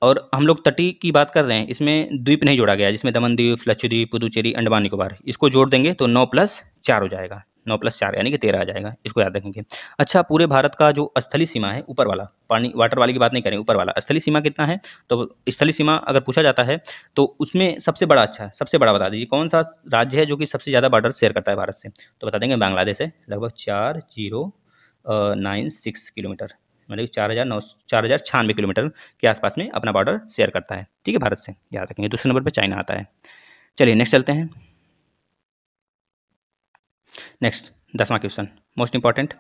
A: और हम लोग तटी की बात कर रहे हैं इसमें द्वीप नहीं जोड़ा गया जिसमें दमन द्वीप लक्षद्वीप पुदुचेरी अंडमान निकोबार इसको जोड़ देंगे तो नौ प्लस चार हो जाएगा नौ प्लस चार यानी कि तेरह आ जाएगा इसको याद रखेंगे अच्छा पूरे भारत का जो स्थली सीमा है ऊपर वाला पानी वाटर वाले की बात नहीं करें ऊपर वाला स्थली सीमा कितना है तो स्थली सीमा अगर पूछा जाता है तो उसमें सबसे बड़ा अच्छा सबसे बड़ा बता दीजिए कौन सा राज्य है जो कि सबसे ज़्यादा बॉर्डर शेयर करता है भारत से तो बता देंगे बांग्लादेश है लगभग चार जीरो नाइन सिक्स किलोमीटर मतलब चार हज़ार नौ चार हज़ार छियानवे किलोमीटर के आसपास में अपना बॉर्डर शेयर करता है ठीक है भारत से याद रखेंगे दूसरे नंबर पर चाइना आता है चलिए नेक्स्ट चलते हैं नेक्स्ट दसवां क्वेश्चन मोस्ट इंपॉर्टेंट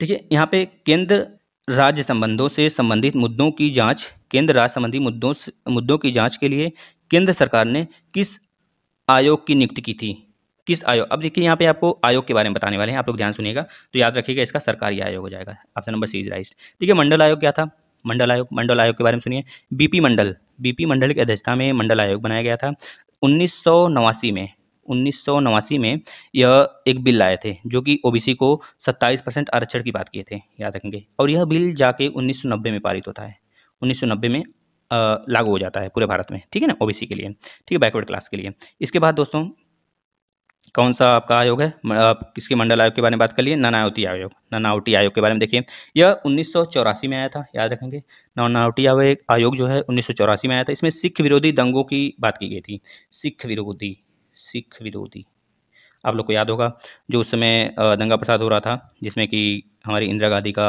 A: देखिए यहाँ पे केंद्र राज्य संबंधों से संबंधित मुद्दों की जांच केंद्र राज्य संबंधी मुद्दों मुद्दों की जांच के लिए केंद्र सरकार ने किस आयोग की नियुक्ति की थी किस आयोग अब देखिए यहाँ पे आपको आयोग के बारे में बताने वाले हैं आप लोग ध्यान सुनिएगा तो याद रखिएगा इसका सरकारी आयोग हो जाएगा option number C is right ठीक है मंडल आयोग क्या था मंडल आयोग मंडल आयोग के बारे में सुनिए बीपी मंडल बीपी मंडल की अध्यक्षता में मंडल आयोग बनाया गया था उन्नीस में उन्नीस में यह एक बिल लाए थे जो कि ओबीसी को 27 परसेंट आरक्षण की बात किए थे याद रखेंगे और यह बिल जाके 1990 में पारित होता है 1990 में लागू हो जाता है पूरे भारत में ठीक है ना ओबीसी के लिए ठीक है बैकवर्ड क्लास के लिए इसके बाद दोस्तों कौन सा आपका आयोग है आप किसके मंडल आयोग के बारे में बात कर लिए ननावटी आयोग ननावटी आयोग के बारे में देखिए यह उन्नीस में आया था याद रखेंगे ननावटी आयोग आयोग जो है उन्नीस में आया था इसमें सिख विरोधी दंगों की बात की गई थी सिख विरोधी सिख विरोधी आप लोग को याद होगा जो उस समय दंगा प्रसाद हो रहा था जिसमें कि हमारी इंदिरा गांधी का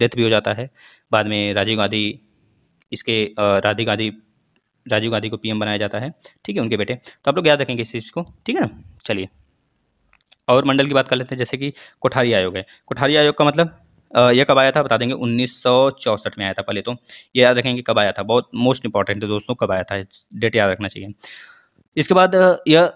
A: डेथ भी हो जाता है बाद में राजीव गांधी इसके राधे गांधी राजीव गांधी को पीएम बनाया जाता है ठीक है उनके बेटे तो आप लोग याद रखेंगे इस चीज़ को ठीक है ना चलिए और मंडल की बात कर लेते हैं जैसे कि कोठारी आयोग है कोठारी आयोग का मतलब यह कब आया था बता देंगे उन्नीस में आया था पहले तो ये याद रखेंगे कब आया था बहुत मोस्ट इंपॉर्टेंट है दोस्तों कब आया था डेट याद रखना चाहिए इसके बाद यह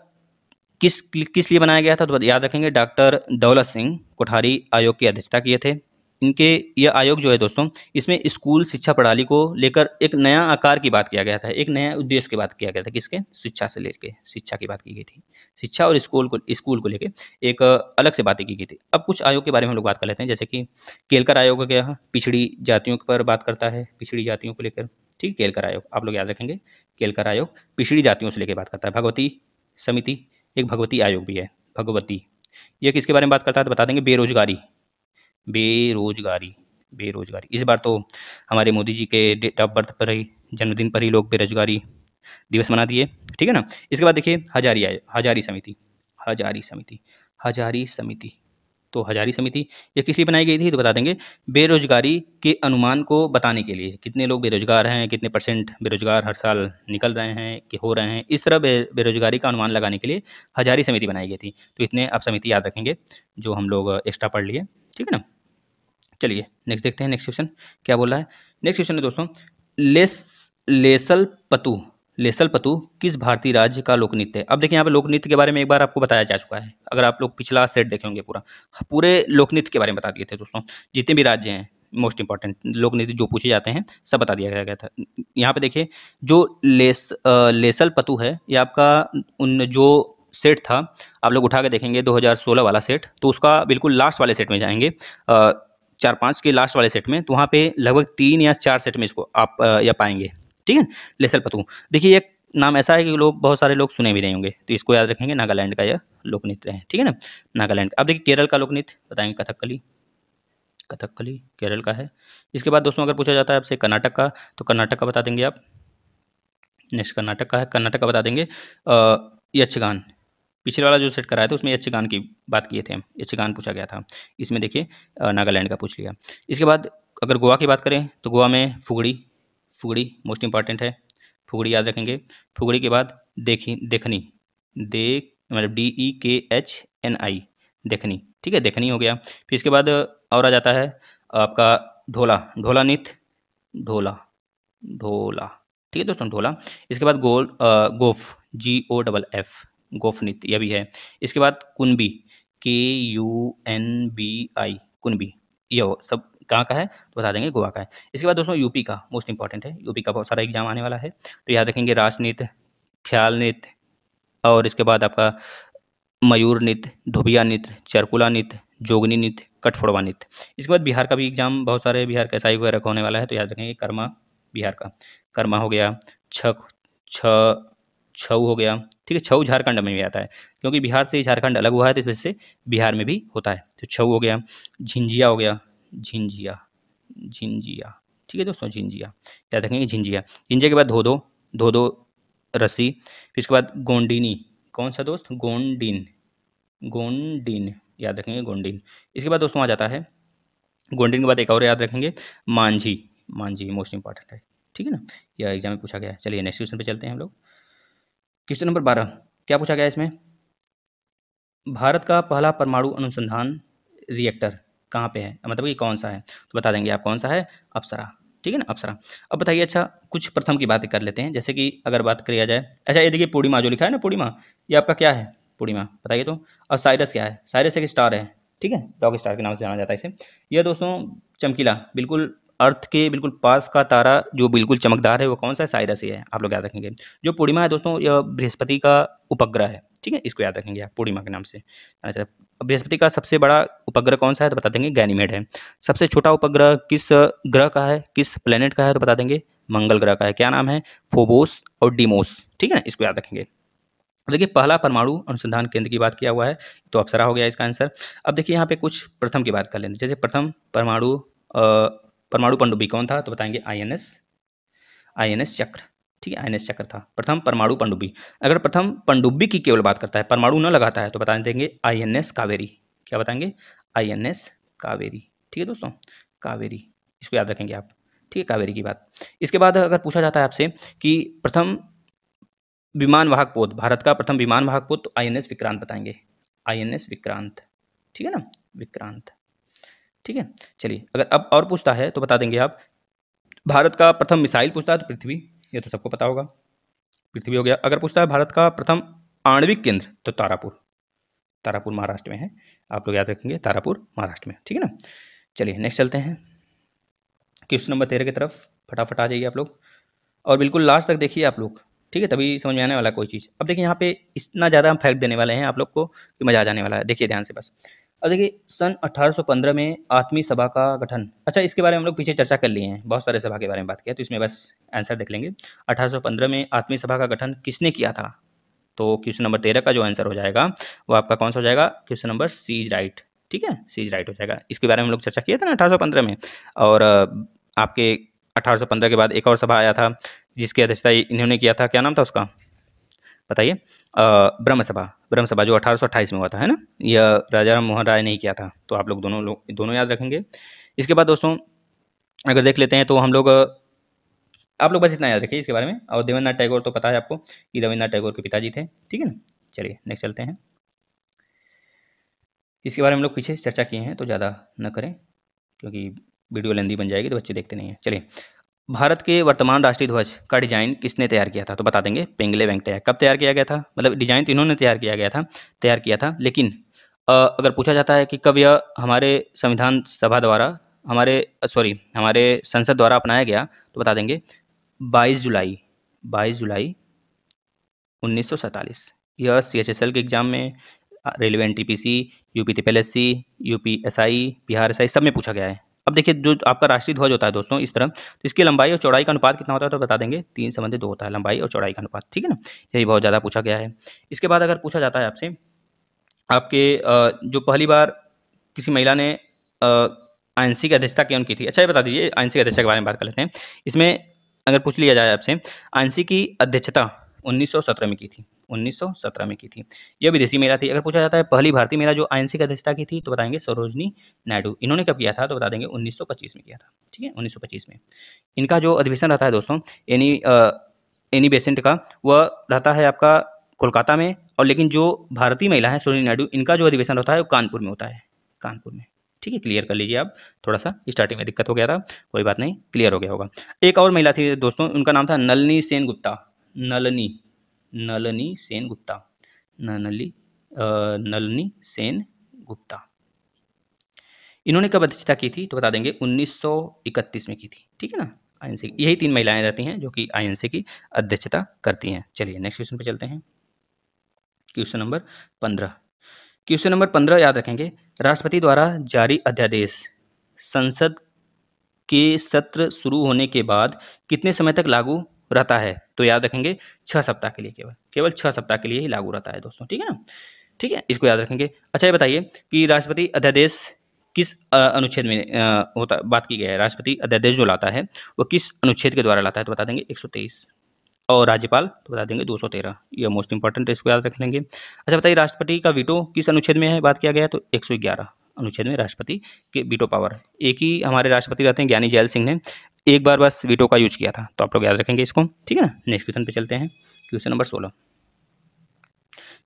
A: किस किस लिए बनाया गया था तो याद रखेंगे डॉक्टर दौलत सिंह कोठारी आयोग की अध्यक्षता किए थे इनके यह आयोग जो है दोस्तों इसमें स्कूल शिक्षा प्रणाली को लेकर एक नया आकार की बात किया गया था एक नया उद्देश्य की बात किया गया था किसके शिक्षा से लेकर शिक्षा की बात की गई थी शिक्षा और स्कूल को स्कूल को लेकर एक अलग से बातें की गई थी अब कुछ आयोग के बारे में हम लोग बात कर लेते हैं जैसे कि केलकर आयोग का गया पिछड़ी जातियों पर बात करता है पिछड़ी जातियों को लेकर ठीक केलकर आयोग आप लोग याद रखेंगे केलकर आयोग पिछड़ी जातियों से लेकर बात करता है भगवती समिति एक भगवती आयोग भी है भगवती यह किसके बारे में बात करता है तो बता देंगे बेरोजगारी बेरोजगारी बेरोजगारी इस बार तो हमारे मोदी जी के डेट ऑफ बर्थ पर ही जन्मदिन पर ही लोग बेरोजगारी दिवस मना दिए ठीक है ना इसके बाद देखिए हजारी आए हजारी समिति हजारी समिति हजारी समिति तो हजारी समिति ये किस लिए बनाई गई थी तो बता देंगे बेरोजगारी के अनुमान को बताने के लिए कितने लोग बेरोजगार हैं कितने परसेंट बेरोजगार हर साल निकल रहे हैं कि हो रहे हैं इस तरह बे, बेरोजगारी का अनुमान लगाने के लिए हजारी समिति बनाई गई थी तो इतने आप समिति याद रखेंगे जो हम लोग एक्स्ट्रा पढ़ लिए ठीक है ना चलिए नेक्स्ट देखते हैं नेक्स्ट क्वेश्चन क्या बोला है नेक्स्ट क्वेश्चन है दोस्तों लेस लेसल पतु लेसल पतु किस भारतीय राज्य का लोकनृत्य है अब देखिए यहाँ पे लोकनृत्य के बारे में एक बार आपको बताया जा चुका है अगर आप लोग पिछला सेट देखे होंगे पूरा पूरे लोकनृत्य के बारे में बता दिए थे दोस्तों जितने भी राज्य हैं मोस्ट इंपॉर्टेंट लोकनृत्य जो पूछे जाते हैं सब बता दिया गया था यहाँ पे देखिए जो लेस लेसल पतु है ये आपका उन जो सेट था आप लोग उठा के देखेंगे 2016 वाला सेट तो उसका बिल्कुल लास्ट वाले सेट में जाएंगे चार पाँच के लास्ट वाले सेट में तो वहाँ पे लगभग तीन या चार सेट में इसको आप या पाएंगे ठीक है लेसल पतू देखिए एक नाम ऐसा है कि लोग बहुत सारे लोग सुने भी नहीं होंगे तो इसको याद रखेंगे नागालैंड का यह नृत्य है ठीक है ना नागालैंड का अब देखिए केरल का नृत्य बताएंगे कथकली कथकली केरल का है इसके बाद दोस्तों अगर पूछा जाता है आपसे कर्नाटक का तो कर्नाटक का बता देंगे आप नेक्स्ट कर्नाटक का है कर्नाटक का बता देंगे यक्षगान पिछले वाला जो सेट कराया था उसमें यक्षगान गान की बात किए थे हम एच पूछा गया था इसमें देखिए नागालैंड का पूछ लिया इसके बाद अगर गोवा की बात करें तो गोवा में फुगड़ी फुगड़ी मोस्ट इंपॉर्टेंट है फुगड़ी याद रखेंगे फुगड़ी के बाद देखी देखनी देख मतलब डी ई के एच एन आई देखनी ठीक है देखनी हो गया फिर इसके बाद और आ जाता है आपका ढोला ढोला नृत्य ढोला ढोला ठीक है दोस्तों ढोला इसके बाद गोल गोफ जी ओ डबल एफ गोफनित यह भी है इसके बाद Kunbi K U N B I Kunbi यह सब कहाँ का है तो बता देंगे गोवा का है इसके बाद दोस्तों यूपी का मोस्ट इंपॉर्टेंट है यूपी का बहुत सारा एग्जाम आने वाला है तो याद रखेंगे राजनीत ख्याल नृत्य और इसके बाद आपका मयूर नृत्य धोबिया नृत्य चरकुला नृत्य जोगनी नृत्य कठफोड़वा नृत्य इसके बाद बिहार का भी एग्जाम बहुत सारे बिहार का एसआई वगैरह का होने वाला है तो याद रखेंगे कर्मा बिहार का कर्मा हो गया छ छ छऊ हो गया ठीक है छऊ झारखंड में भी आता है क्योंकि बिहार से झारखंड अलग हुआ है तो इस वजह से बिहार में भी होता है तो छऊ हो गया झिंझिया हो गया झिंझिया झिंझिया ठीक है दोस्तों झिंझिया याद रखेंगे झिंझिया झिंझिया के बाद धोधो धोधो रस्सी फिर इसके बाद गोंडिनी कौन सा दोस्त गोंडिन गोंडिन याद रखेंगे गोंडिन इसके बाद दोस्तों आ जाता है गोंडिन के बाद एक और याद रखेंगे मांझी मांझी मोस्ट इंपॉर्टेंट है ठीक है ना यह एग्जाम में पूछा गया चलिए नेक्स्ट क्वेश्चन पे चलते हैं हम लोग क्वेश्चन नंबर बारह क्या पूछा गया इसमें भारत का पहला परमाणु अनुसंधान रिएक्टर कहाँ पे है मतलब ये कौन सा है तो बता देंगे आप कौन सा है अप्सरा ठीक है ना अप्सरा अब बताइए अच्छा कुछ प्रथम की बातें कर लेते हैं जैसे कि अगर बात किया जाए अच्छा ये देखिए पूर्णिमा जो लिखा है ना पूर्णिमा ये आपका क्या है पूर्णिमा बताइए तो अब साइरस क्या है साइरस एक स्टार है ठीक है डॉग स्टार के नाम से जाना जाता है इसे यह दोस्तों चमकीला बिल्कुल अर्थ के बिल्कुल पास का तारा जो बिल्कुल चमकदार है वो कौन सा है साइरस ही है आप लोग याद रखेंगे जो पूर्णिमा है दोस्तों यह बृहस्पति का उपग्रह है ठीक है इसको याद रखेंगे आप पूर्णिमा के नाम से अच्छा, बृहस्पति का सबसे बड़ा उपग्रह कौन सा है तो बता देंगे गैनीमेड है सबसे छोटा उपग्रह किस ग्रह का है किस प्लेनेट का है तो बता देंगे मंगल ग्रह का है क्या नाम है फोबोस और डिमोस ठीक है ना इसको याद रखेंगे देखिए पहला परमाणु अनुसंधान केंद्र की बात किया हुआ है तो अप्सरा हो गया इसका आंसर अब देखिए यहाँ पे कुछ प्रथम की बात कर हैं जैसे प्रथम परमाणु परमाणु पंडुबी कौन था तो बताएंगे आईएनएस आईएनएस चक्र ठीक है आईएनएस चक्र था प्रथम परमाणु पंडुबी अगर प्रथम पंडुबी की केवल बात करता है परमाणु न लगाता है तो बता देंगे आईएनएस कावेरी क्या बताएंगे आईएनएस कावेरी ठीक है दोस्तों कावेरी इसको याद रखेंगे आप ठीक है कावेरी की बात इसके बाद अगर पूछा जाता है आपसे कि प्रथम विमान वाहक पोत भारत का प्रथम विमान वाहक पोत तो आई एन एस विक्रांत बताएंगे आई एन एस विक्रांत ठीक है ना विक्रांत ठीक है चलिए अगर अब और पूछता है तो बता देंगे आप भारत का प्रथम मिसाइल पूछता है तो पृथ्वी ये तो सबको पता होगा पृथ्वी हो गया अगर पूछता है भारत का प्रथम आणविक केंद्र तो तारापुर तारापुर महाराष्ट्र में है आप लोग याद रखेंगे तारापुर महाराष्ट्र में ठीक है ना चलिए नेक्स्ट चलते हैं क्वेश्चन नंबर तेरह की तरफ फटाफट आ जाइए आप लोग और बिल्कुल लास्ट तक देखिए आप लोग ठीक है तभी समझ में आने वाला कोई चीज़ अब देखिए यहाँ पे इतना ज़्यादा हम फैक्ट देने वाले हैं आप लोग को कि मज़ा आ जाने वाला है देखिए ध्यान से बस अब देखिए सन 1815 में आठवीं सभा का गठन अच्छा इसके बारे में हम लोग पीछे चर्चा कर लिए हैं बहुत सारे सभा के बारे में बात किया तो इसमें बस आंसर देख लेंगे 1815 में आठवीं सभा का गठन किसने किया था तो क्वेश्चन नंबर तेरह का जो आंसर हो जाएगा वो आपका कौन सा हो जाएगा क्वेश्चन नंबर सी राइट ठीक है सी राइट हो जाएगा इसके बारे में हम लोग चर्चा किया था ना अठारह में और आपके अठारह के बाद एक और सभा आया था जिसकी अध्यक्षता इन्होंने किया था क्या नाम था उसका बताइए ब्रह्मसभा ब्रह्मसभा जो अठारह में हुआ था है ना यह राजा राम मोहन राय ने ही किया था तो आप लोग दोनों लोग दोनों याद रखेंगे इसके बाद दोस्तों अगर देख लेते हैं तो हम लोग आप लोग बस इतना याद रखिए इसके बारे में और देवेंद्रनाथ टैगोर तो पता है आपको कि रविन्द्रनाथ टैगोर के पिताजी थे ठीक है ना चलिए नेक्स्ट चलते हैं इसके बारे में हम लोग पीछे चर्चा किए हैं तो ज़्यादा न करें क्योंकि वीडियो लेंदी बन जाएगी तो बच्चे देखते नहीं हैं चलिए भारत के वर्तमान राष्ट्रीय ध्वज का डिज़ाइन किसने तैयार किया था तो बता देंगे पेंगले वेंकटैया कब तैयार किया गया था मतलब डिज़ाइन तो इन्होंने तैयार किया गया था तैयार किया था लेकिन अगर पूछा जाता है कि कब यह हमारे संविधान सभा द्वारा हमारे सॉरी हमारे संसद द्वारा अपनाया गया तो बता देंगे बाईस जुलाई बाईस जुलाई उन्नीस यह सी एच एस एल के एग्ज़ाम में railway N T P C U P C U P S I Bihar S I सब में पूछा गया है अब देखिए जो आपका राष्ट्रीय ध्वज होता है दोस्तों इस तरह तो इसकी लंबाई और चौड़ाई का अनुपात कितना होता है तो बता देंगे तीन संबंधित दो होता है लंबाई और चौड़ाई का अनुपात ठीक है ना यही बहुत ज़्यादा पूछा गया है इसके बाद अगर पूछा जाता है आपसे आपके जो पहली बार किसी महिला ने की अध्यक्षता क्यों की थी अच्छा ये बता दीजिए की अध्यक्षता के बारे में बात कर लेते हैं इसमें अगर पूछ लिया जाए आपसे सी की अध्यक्षता 1917 में की थी 1917 में की थी यह विदेशी मेला थी अगर पूछा जाता है पहली भारतीय मेला जो आईएनसी की अध्यक्षता की थी तो बताएंगे सरोजनी नायडू इन्होंने कब किया था तो बता देंगे 1925 में किया था ठीक है 1925 में इनका जो अधिवेशन रहता है दोस्तों एनी एनी बेसेंट का वह रहता है आपका कोलकाता में और लेकिन जो भारतीय महिला है सरोजनी नायडू इनका जो अधिवेशन होता है वो कानपुर में होता है कानपुर में ठीक है क्लियर कर लीजिए आप थोड़ा सा स्टार्टिंग में दिक्कत हो गया था कोई बात नहीं क्लियर हो गया होगा एक और महिला थी दोस्तों उनका नाम था नलनी सेन गुप्ता नलनी नलनी सेन गुप्ता नलनी नलनी सेन गुप्ता इन्होंने कब अध्यक्षता की थी तो बता देंगे 1931 में की थी ठीक है ना आईएनसी यही तीन महिलाएं रहती हैं जो कि आईएनसी की अध्यक्षता करती हैं चलिए नेक्स्ट क्वेश्चन पे चलते हैं क्वेश्चन नंबर पंद्रह क्वेश्चन नंबर पंद्रह याद रखेंगे राष्ट्रपति द्वारा जारी अध्यादेश संसद के सत्र शुरू होने के बाद कितने समय तक लागू रहता है तो याद रखेंगे छः सप्ताह के लिए केवल केवल छः सप्ताह के लिए ही लागू रहता है दोस्तों ठीक है ना ठीक है इसको याद रखेंगे अच्छा ये बताइए कि राष्ट्रपति अध्यादेश किस अनुच्छेद में होता बात की गई है राष्ट्रपति अध्यादेश जो लाता है वो किस अनुच्छेद के द्वारा लाता है तो बता देंगे एक और राज्यपाल तो बता देंगे 213 यह मोस्ट इंपॉर्टेंट है इसको याद रख लेंगे अच्छा बताइए राष्ट्रपति का वीटो किस अनुच्छेद में है बात किया गया तो 111 अनुच्छेद में राष्ट्रपति के वीटो पावर एक ही हमारे राष्ट्रपति रहते हैं ज्ञानी जैल सिंह ने एक बार बस वीटो का यूज किया था तो आप लोग याद रखेंगे इसको ठीक है ना नेक्स्ट क्वेश्चन पे चलते हैं क्वेश्चन नंबर सोलह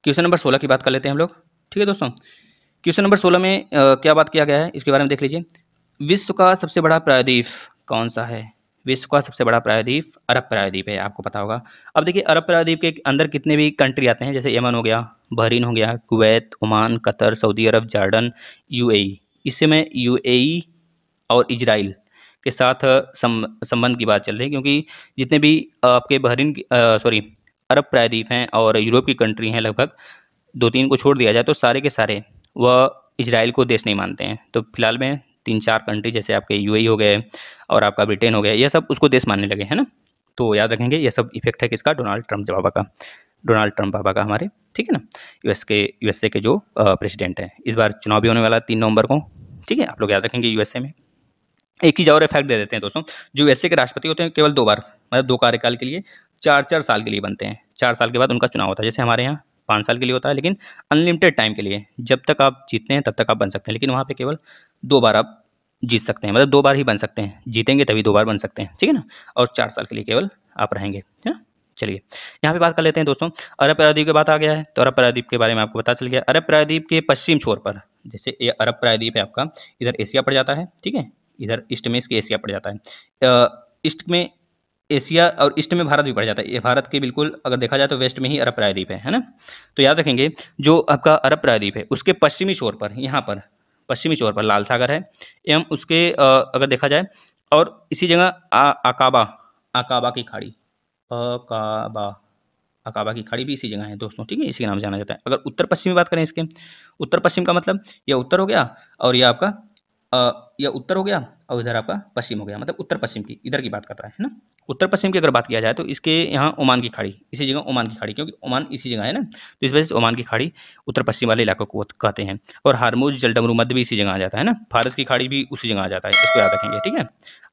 A: क्वेश्चन नंबर सोलह की बात कर लेते हैं हम लोग ठीक है दोस्तों क्वेश्चन नंबर सोलह में आ, क्या बात किया गया है इसके बारे में देख लीजिए विश्व का सबसे बड़ा प्रायद्वीप कौन सा है विश्व का सबसे बड़ा प्रायद्वीप अरब प्रायद्वीप है आपको पता होगा अब देखिए अरब प्रायद्वीप के अंदर कितने भी कंट्री आते हैं जैसे यमन हो गया बहरीन हो गया Kuwait Oman Qatar Saudi Arabia Jordan UAE इससे में यूएई और इजराइल के साथ संबंध की बात चल रही है क्योंकि जितने भी आपके बहरीन सॉरी अरब प्रायद्वीप हैं और यूरोप की कंट्री हैं लगभग दो तीन को छोड़ दिया जाए तो सारे के सारे वह इसराइल को देश नहीं मानते हैं तो फिलहाल में तीन चार कंट्री जैसे आपके यू e हो गए और आपका ब्रिटेन हो गया यह सब उसको देश मानने लगे हैं ना तो याद रखेंगे यह सब इफेक्ट है किसका डोनाल्ड ट्रंप बाबा का डोनाल्ड ट्रंप बाबा का हमारे ठीक है ना यूएस के यूएसए के जो प्रेसिडेंट हैं इस बार चुनाव भी होने वाला तीन नवंबर को ठीक है आप लोग याद रखेंगे यूएसए में एक चीज़ और इफेक्ट दे देते हैं दोस्तों जो यूएसए के राष्ट्रपति होते हैं केवल दो बार मतलब दो कार्यकाल के लिए चार चार साल के लिए बनते हैं चार साल के बाद उनका चुनाव होता है जैसे हमारे यहाँ पाँच साल के लिए होता है लेकिन अनलिमिटेड टाइम के लिए जब तक आप जीतते हैं तब तक आप बन सकते हैं लेकिन वहाँ पर केवल दो बार आप जीत सकते हैं मतलब दो बार ही बन सकते हैं जीतेंगे तभी दो बार बन सकते हैं ठीक है ना और चार साल के लिए केवल आप रहेंगे है ना चलिए यहाँ पे बात कर लेते हैं दोस्तों अरब प्रायद्वीप की बात आ गया है तो अरब प्रायद्वीप के बारे में आपको पता चल गया अरब प्रायद्वीप के पश्चिम छोर पर जैसे ये अरब प्रायद्वीप है आपका इधर एशिया पड़ जाता है ठीक है इधर ईस्ट में इसके एशिया पड़ जाता है ईस्ट में एशिया और ईस्ट में भारत भी पड़ जाता है ये भारत के बिल्कुल अगर देखा जाए तो वेस्ट में ही अरब प्रायद्वीप है है ना तो याद रखेंगे जो आपका अरब प्रायद्वीप है उसके पश्चिमी छोर पर यहाँ पर पश्चिमी छोर पर लाल सागर है एवं उसके अगर देखा जाए और इसी जगह आकाबा आकाबा की खाड़ी अकाबा अकाबा की खाड़ी भी इसी जगह है दोस्तों ठीक है इसी नाम से जाना जाता है अगर उत्तर पश्चिम की बात करें इसके उत्तर पश्चिम का मतलब यह उत्तर हो गया और यह आपका या उत्तर हो गया और इधर आपका पश्चिम हो गया मतलब उत्तर पश्चिम की इधर की बात कर रहा है ना उत्तर पश्चिम की अगर बात किया जाए तो इसके यहाँ ओमान की खाड़ी इसी जगह ओमान की खाड़ी क्योंकि ओमान इसी जगह है ना तो इस वजह से ओमान की खाड़ी उत्तर पश्चिम वाले इलाकों को कहते हैं और हारमोज जलडमरू मध्य भी इसी जगह आ जाता है ना फारस की खाड़ी भी उसी जगह आ जाता है इसको याद रखेंगे ठीक है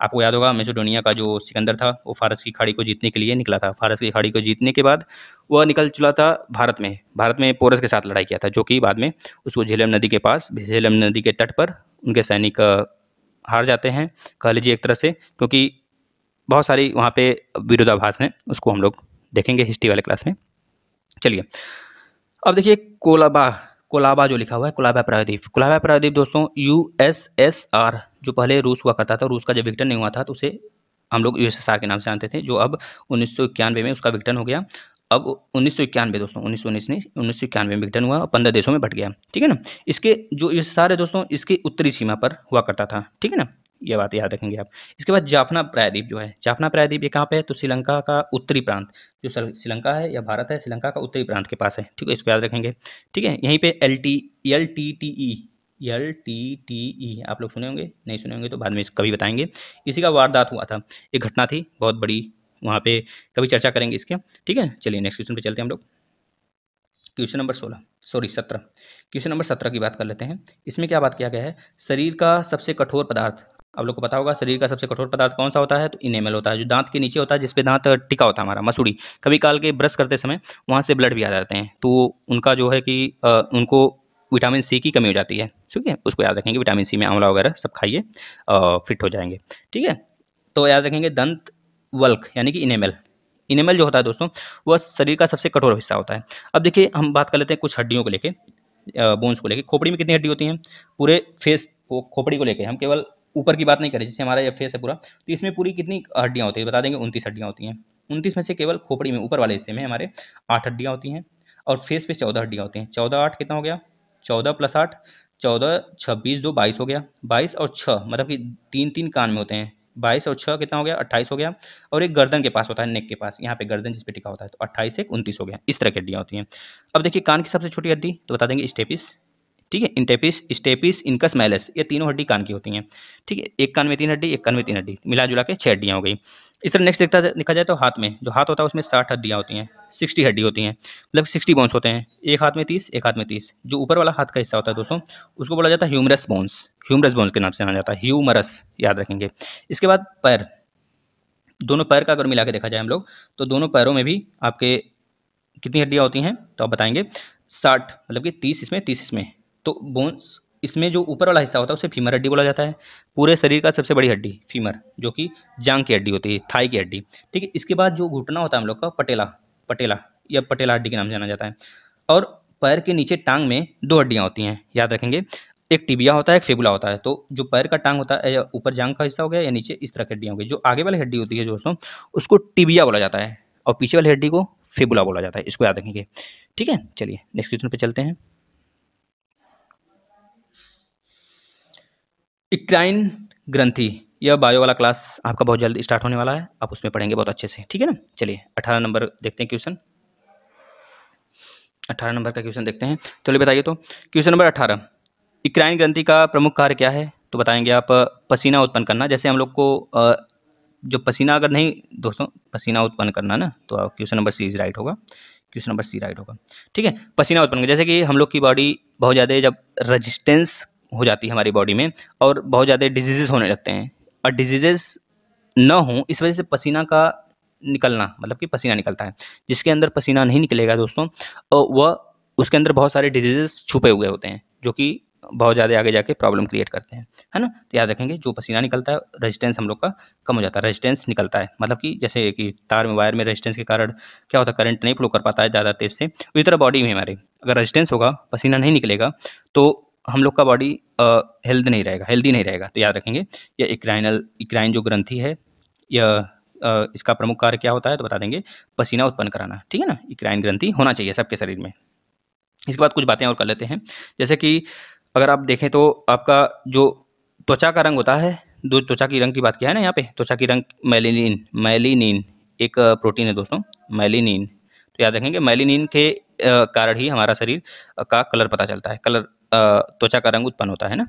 A: आपको याद होगा मेसोडोनिया का जो सिकंदर था वो फारस की खाड़ी को जीतने के लिए निकला था फारस की खाड़ी को जीतने के बाद वह निकल चला था भारत में भारत में पोरस के साथ लड़ाई किया था जो कि बाद में उसको झेलम नदी के पास झेलम नदी के तट पर उनके सैनिक हार जाते हैं कह लीजिए एक तरह से क्योंकि बहुत सारी वहाँ पे विरोधाभास हैं उसको हम लोग देखेंगे हिस्ट्री वाले क्लास में चलिए अब देखिए कोलाबा कोलाबा जो लिखा हुआ है कोलाबा प्रायद्वीप कोलाबा प्रायद्वीप दोस्तों आर जो पहले रूस हुआ करता था रूस का जब विघटन नहीं हुआ था तो उसे हम लोग यू के नाम से जानते थे जो अब उन्नीस में उसका विघटन हो गया अब उन्नीस सौ इक्यानवे दोस्तों उन्नीस सौ उन्नीस उन्नीस सौ इक्यानवे में विघटन हुआ और पंद्रह देशों में बट गया ठीक है ना इसके जो ये सारे दोस्तों इसके उत्तरी सीमा पर हुआ करता था ठीक है ना ये बात याद रखेंगे आप इसके बाद जाफना प्रायद्वीप जो है जाफना प्रायद्वीप ये कहाँ पे है तो श्रीलंका का उत्तरी प्रांत जो श्रीलंका है या भारत है श्रीलंका का उत्तरी प्रांत के पास है ठीक है इसको याद रखेंगे ठीक है यहीं पर L T L T T E L T T E आप लोग सुने होंगे नहीं सुने होंगे तो बाद में कभी बताएंगे इसी का वारदात हुआ था एक घटना थी बहुत बड़ी वहाँ पे कभी चर्चा करेंगे इसके ठीक है चलिए नेक्स्ट क्वेश्चन पे चलते हैं हम लोग क्वेश्चन नंबर सोलह सॉरी सत्रह क्वेश्चन नंबर सत्रह की बात कर लेते हैं इसमें क्या बात किया गया है शरीर का सबसे कठोर पदार्थ आप लोग को पता होगा शरीर का सबसे कठोर पदार्थ कौन सा होता है तो इनेमल होता है जो दांत के नीचे होता है जिसपे दांत टिका होता है हमारा मसूड़ी कभी काल के ब्रश करते समय वहाँ से ब्लड भी आ जाते हैं तो उनका जो है कि उनको विटामिन सी की कमी हो जाती है ठीक है उसको याद रखेंगे विटामिन सी में आंवला वगैरह सब खाइए फिट हो जाएंगे ठीक है तो याद रखेंगे दंत वल्क यानी कि इनेमल इनेमल जो होता है दोस्तों वह शरीर का सबसे कठोर हिस्सा होता है अब देखिए हम बात कर लेते हैं कुछ हड्डियों को लेके बोन्स को लेके खोपड़ी में कितनी हड्डी होती हैं पूरे फेस को खोपड़ी को लेके हम केवल ऊपर की बात नहीं करें जैसे हमारा यह फेस है पूरा तो इसमें पूरी कितनी हड्डियाँ होती हैं बता देंगे उनतीस हड्डियाँ होती हैं उनतीस में से केवल खोपड़ी में ऊपर वाले हिस्से में हमारे आठ हड्डियाँ होती हैं और फेस पे चौदह हड्डियाँ होती हैं चौदह आठ कितना हो गया चौदह प्लस आठ चौदह छब्बीस दो बाईस हो गया बाईस और छः मतलब कि तीन तीन कान में होते हैं बाईस और छः कितना हो गया अट्ठाईस हो गया और एक गर्दन के पास होता है नेक के पास यहाँ पे गर्दन जिस पे टिका होता है तो अट्ठाईस एक उनतीस हो गया इस तरह की हड्डियाँ होती हैं अब देखिए कान की सबसे छोटी हड्डी तो बता देंगे स्टेपिस ठीक है इंटेपिस स्टेपिस इनकस मैलस ये तीनों हड्डी कान की होती हैं ठीक है एक कान में तीन हड्डी एक कान में तीन हड्डी मिला जुला के छः हड्डियाँ हो गई इस तरह नेक्स्ट देखता देखा जाए तो हाथ में जो हाथ होता है उसमें साठ हड्डियाँ होती हैं सिक्सटी हड्डी होती हैं मतलब सिक्सटी बोन्स होते हैं एक हाथ में तीस एक हाथ में तीस जो ऊपर वाला हाथ का हिस्सा होता है दोस्तों उसको बोला जाता है ह्यूमरस बोन्स ह्यूमरस बोन्स के नाम से जाना जाता है ह्यूमरस याद रखेंगे इसके बाद पैर दोनों पैर का अगर मिला के देखा जाए हम लोग तो दोनों पैरों में भी आपके कितनी हड्डियाँ होती हैं तो आप बताएंगे साठ मतलब कि तीस इसमें तीस इसमें तो बोन्स इसमें जो ऊपर वाला हिस्सा होता है उसे फीमर हड्डी बोला जाता है पूरे शरीर का सबसे बड़ी हड्डी फीमर जो कि जांग की हड्डी होती है थाई की हड्डी ठीक है इसके बाद जो घुटना होता है हम लोग का पटेला पटेला या पटेला हड्डी के नाम जाना जाता है और पैर के नीचे टांग में दो हड्डियाँ होती हैं याद रखेंगे एक टिबिया होता है एक फेबुला होता है तो जो पैर का टांग होता है या ऊपर जांग का हिस्सा हो गया या नीचे इस तरह की हड्डियाँ हो गई जो आगे वाली हड्डी होती है दोस्तों उसको टिबिया बोला जाता है और पीछे वाली हड्डी को फेबुला बोला जाता है इसको याद रखेंगे ठीक है चलिए नेक्स्ट क्वेश्चन पर चलते हैं इक्राइन ग्रंथि यह बायो वाला क्लास आपका बहुत जल्द स्टार्ट होने वाला है आप उसमें पढ़ेंगे बहुत अच्छे से ठीक है ना चलिए अठारह नंबर देखते हैं क्वेश्चन अठारह नंबर का क्वेश्चन देखते हैं चलिए बताइए तो क्वेश्चन नंबर अठारह इक्राइन ग्रंथि का प्रमुख कार्य क्या है तो बताएंगे आप पसीना उत्पन्न करना जैसे हम लोग को जो पसीना अगर नहीं दोस्तों पसीना उत्पन्न करना ना तो question number C is right होगा क्वेश्चन नंबर सी राइट होगा ठीक है पसीना उत्पन्न जैसे कि हम लोग की बॉडी बहुत ज़्यादा जब रजिस्टेंस हो जाती है हमारी बॉडी में और बहुत ज़्यादा डिजीज़ होने लगते हैं और डिजीज़ न हों इस वजह से पसीना का निकलना मतलब कि पसीना निकलता है जिसके अंदर पसीना नहीं निकलेगा दोस्तों और वह उसके अंदर बहुत सारे डिजीज़ छुपे हुए होते हैं जो कि बहुत ज़्यादा आगे जाके प्रॉब्लम क्रिएट करते हैं है ना तो याद रखेंगे जो पसीना निकलता है रेजिस्टेंस हम लोग का कम हो जाता है रेजिस्टेंस निकलता है मतलब कि जैसे कि तार में वायर में रेजिस्टेंस के कारण क्या होता है करंट नहीं फ्लो कर पाता है ज़्यादा तेज़ से उसी तो तरह बॉडी में हमारे अगर रेजिस्टेंस होगा पसीना नहीं निकलेगा तो हम लोग का बॉडी हेल्थ नहीं रहेगा हेल्दी नहीं रहेगा तो याद रखेंगे यह इक्राइनल इक्राइन जो ग्रंथि है यह इसका प्रमुख कार्य क्या होता है तो बता देंगे पसीना उत्पन्न कराना ठीक है ना इक्राइन ग्रंथि होना चाहिए सबके शरीर में इसके बाद कुछ बातें और कर लेते हैं जैसे कि अगर आप देखें तो आपका जो त्वचा का रंग होता है दो त्वचा की रंग की बात किया है ना यहाँ पे त्वचा की रंग मैलिनिन मैलिनिन एक प्रोटीन है दोस्तों मैलिनिन तो याद रखेंगे मैलिनिन के कारण ही हमारा शरीर का कलर पता चलता है कलर त्वचा का रंग उत्पन्न होता है ना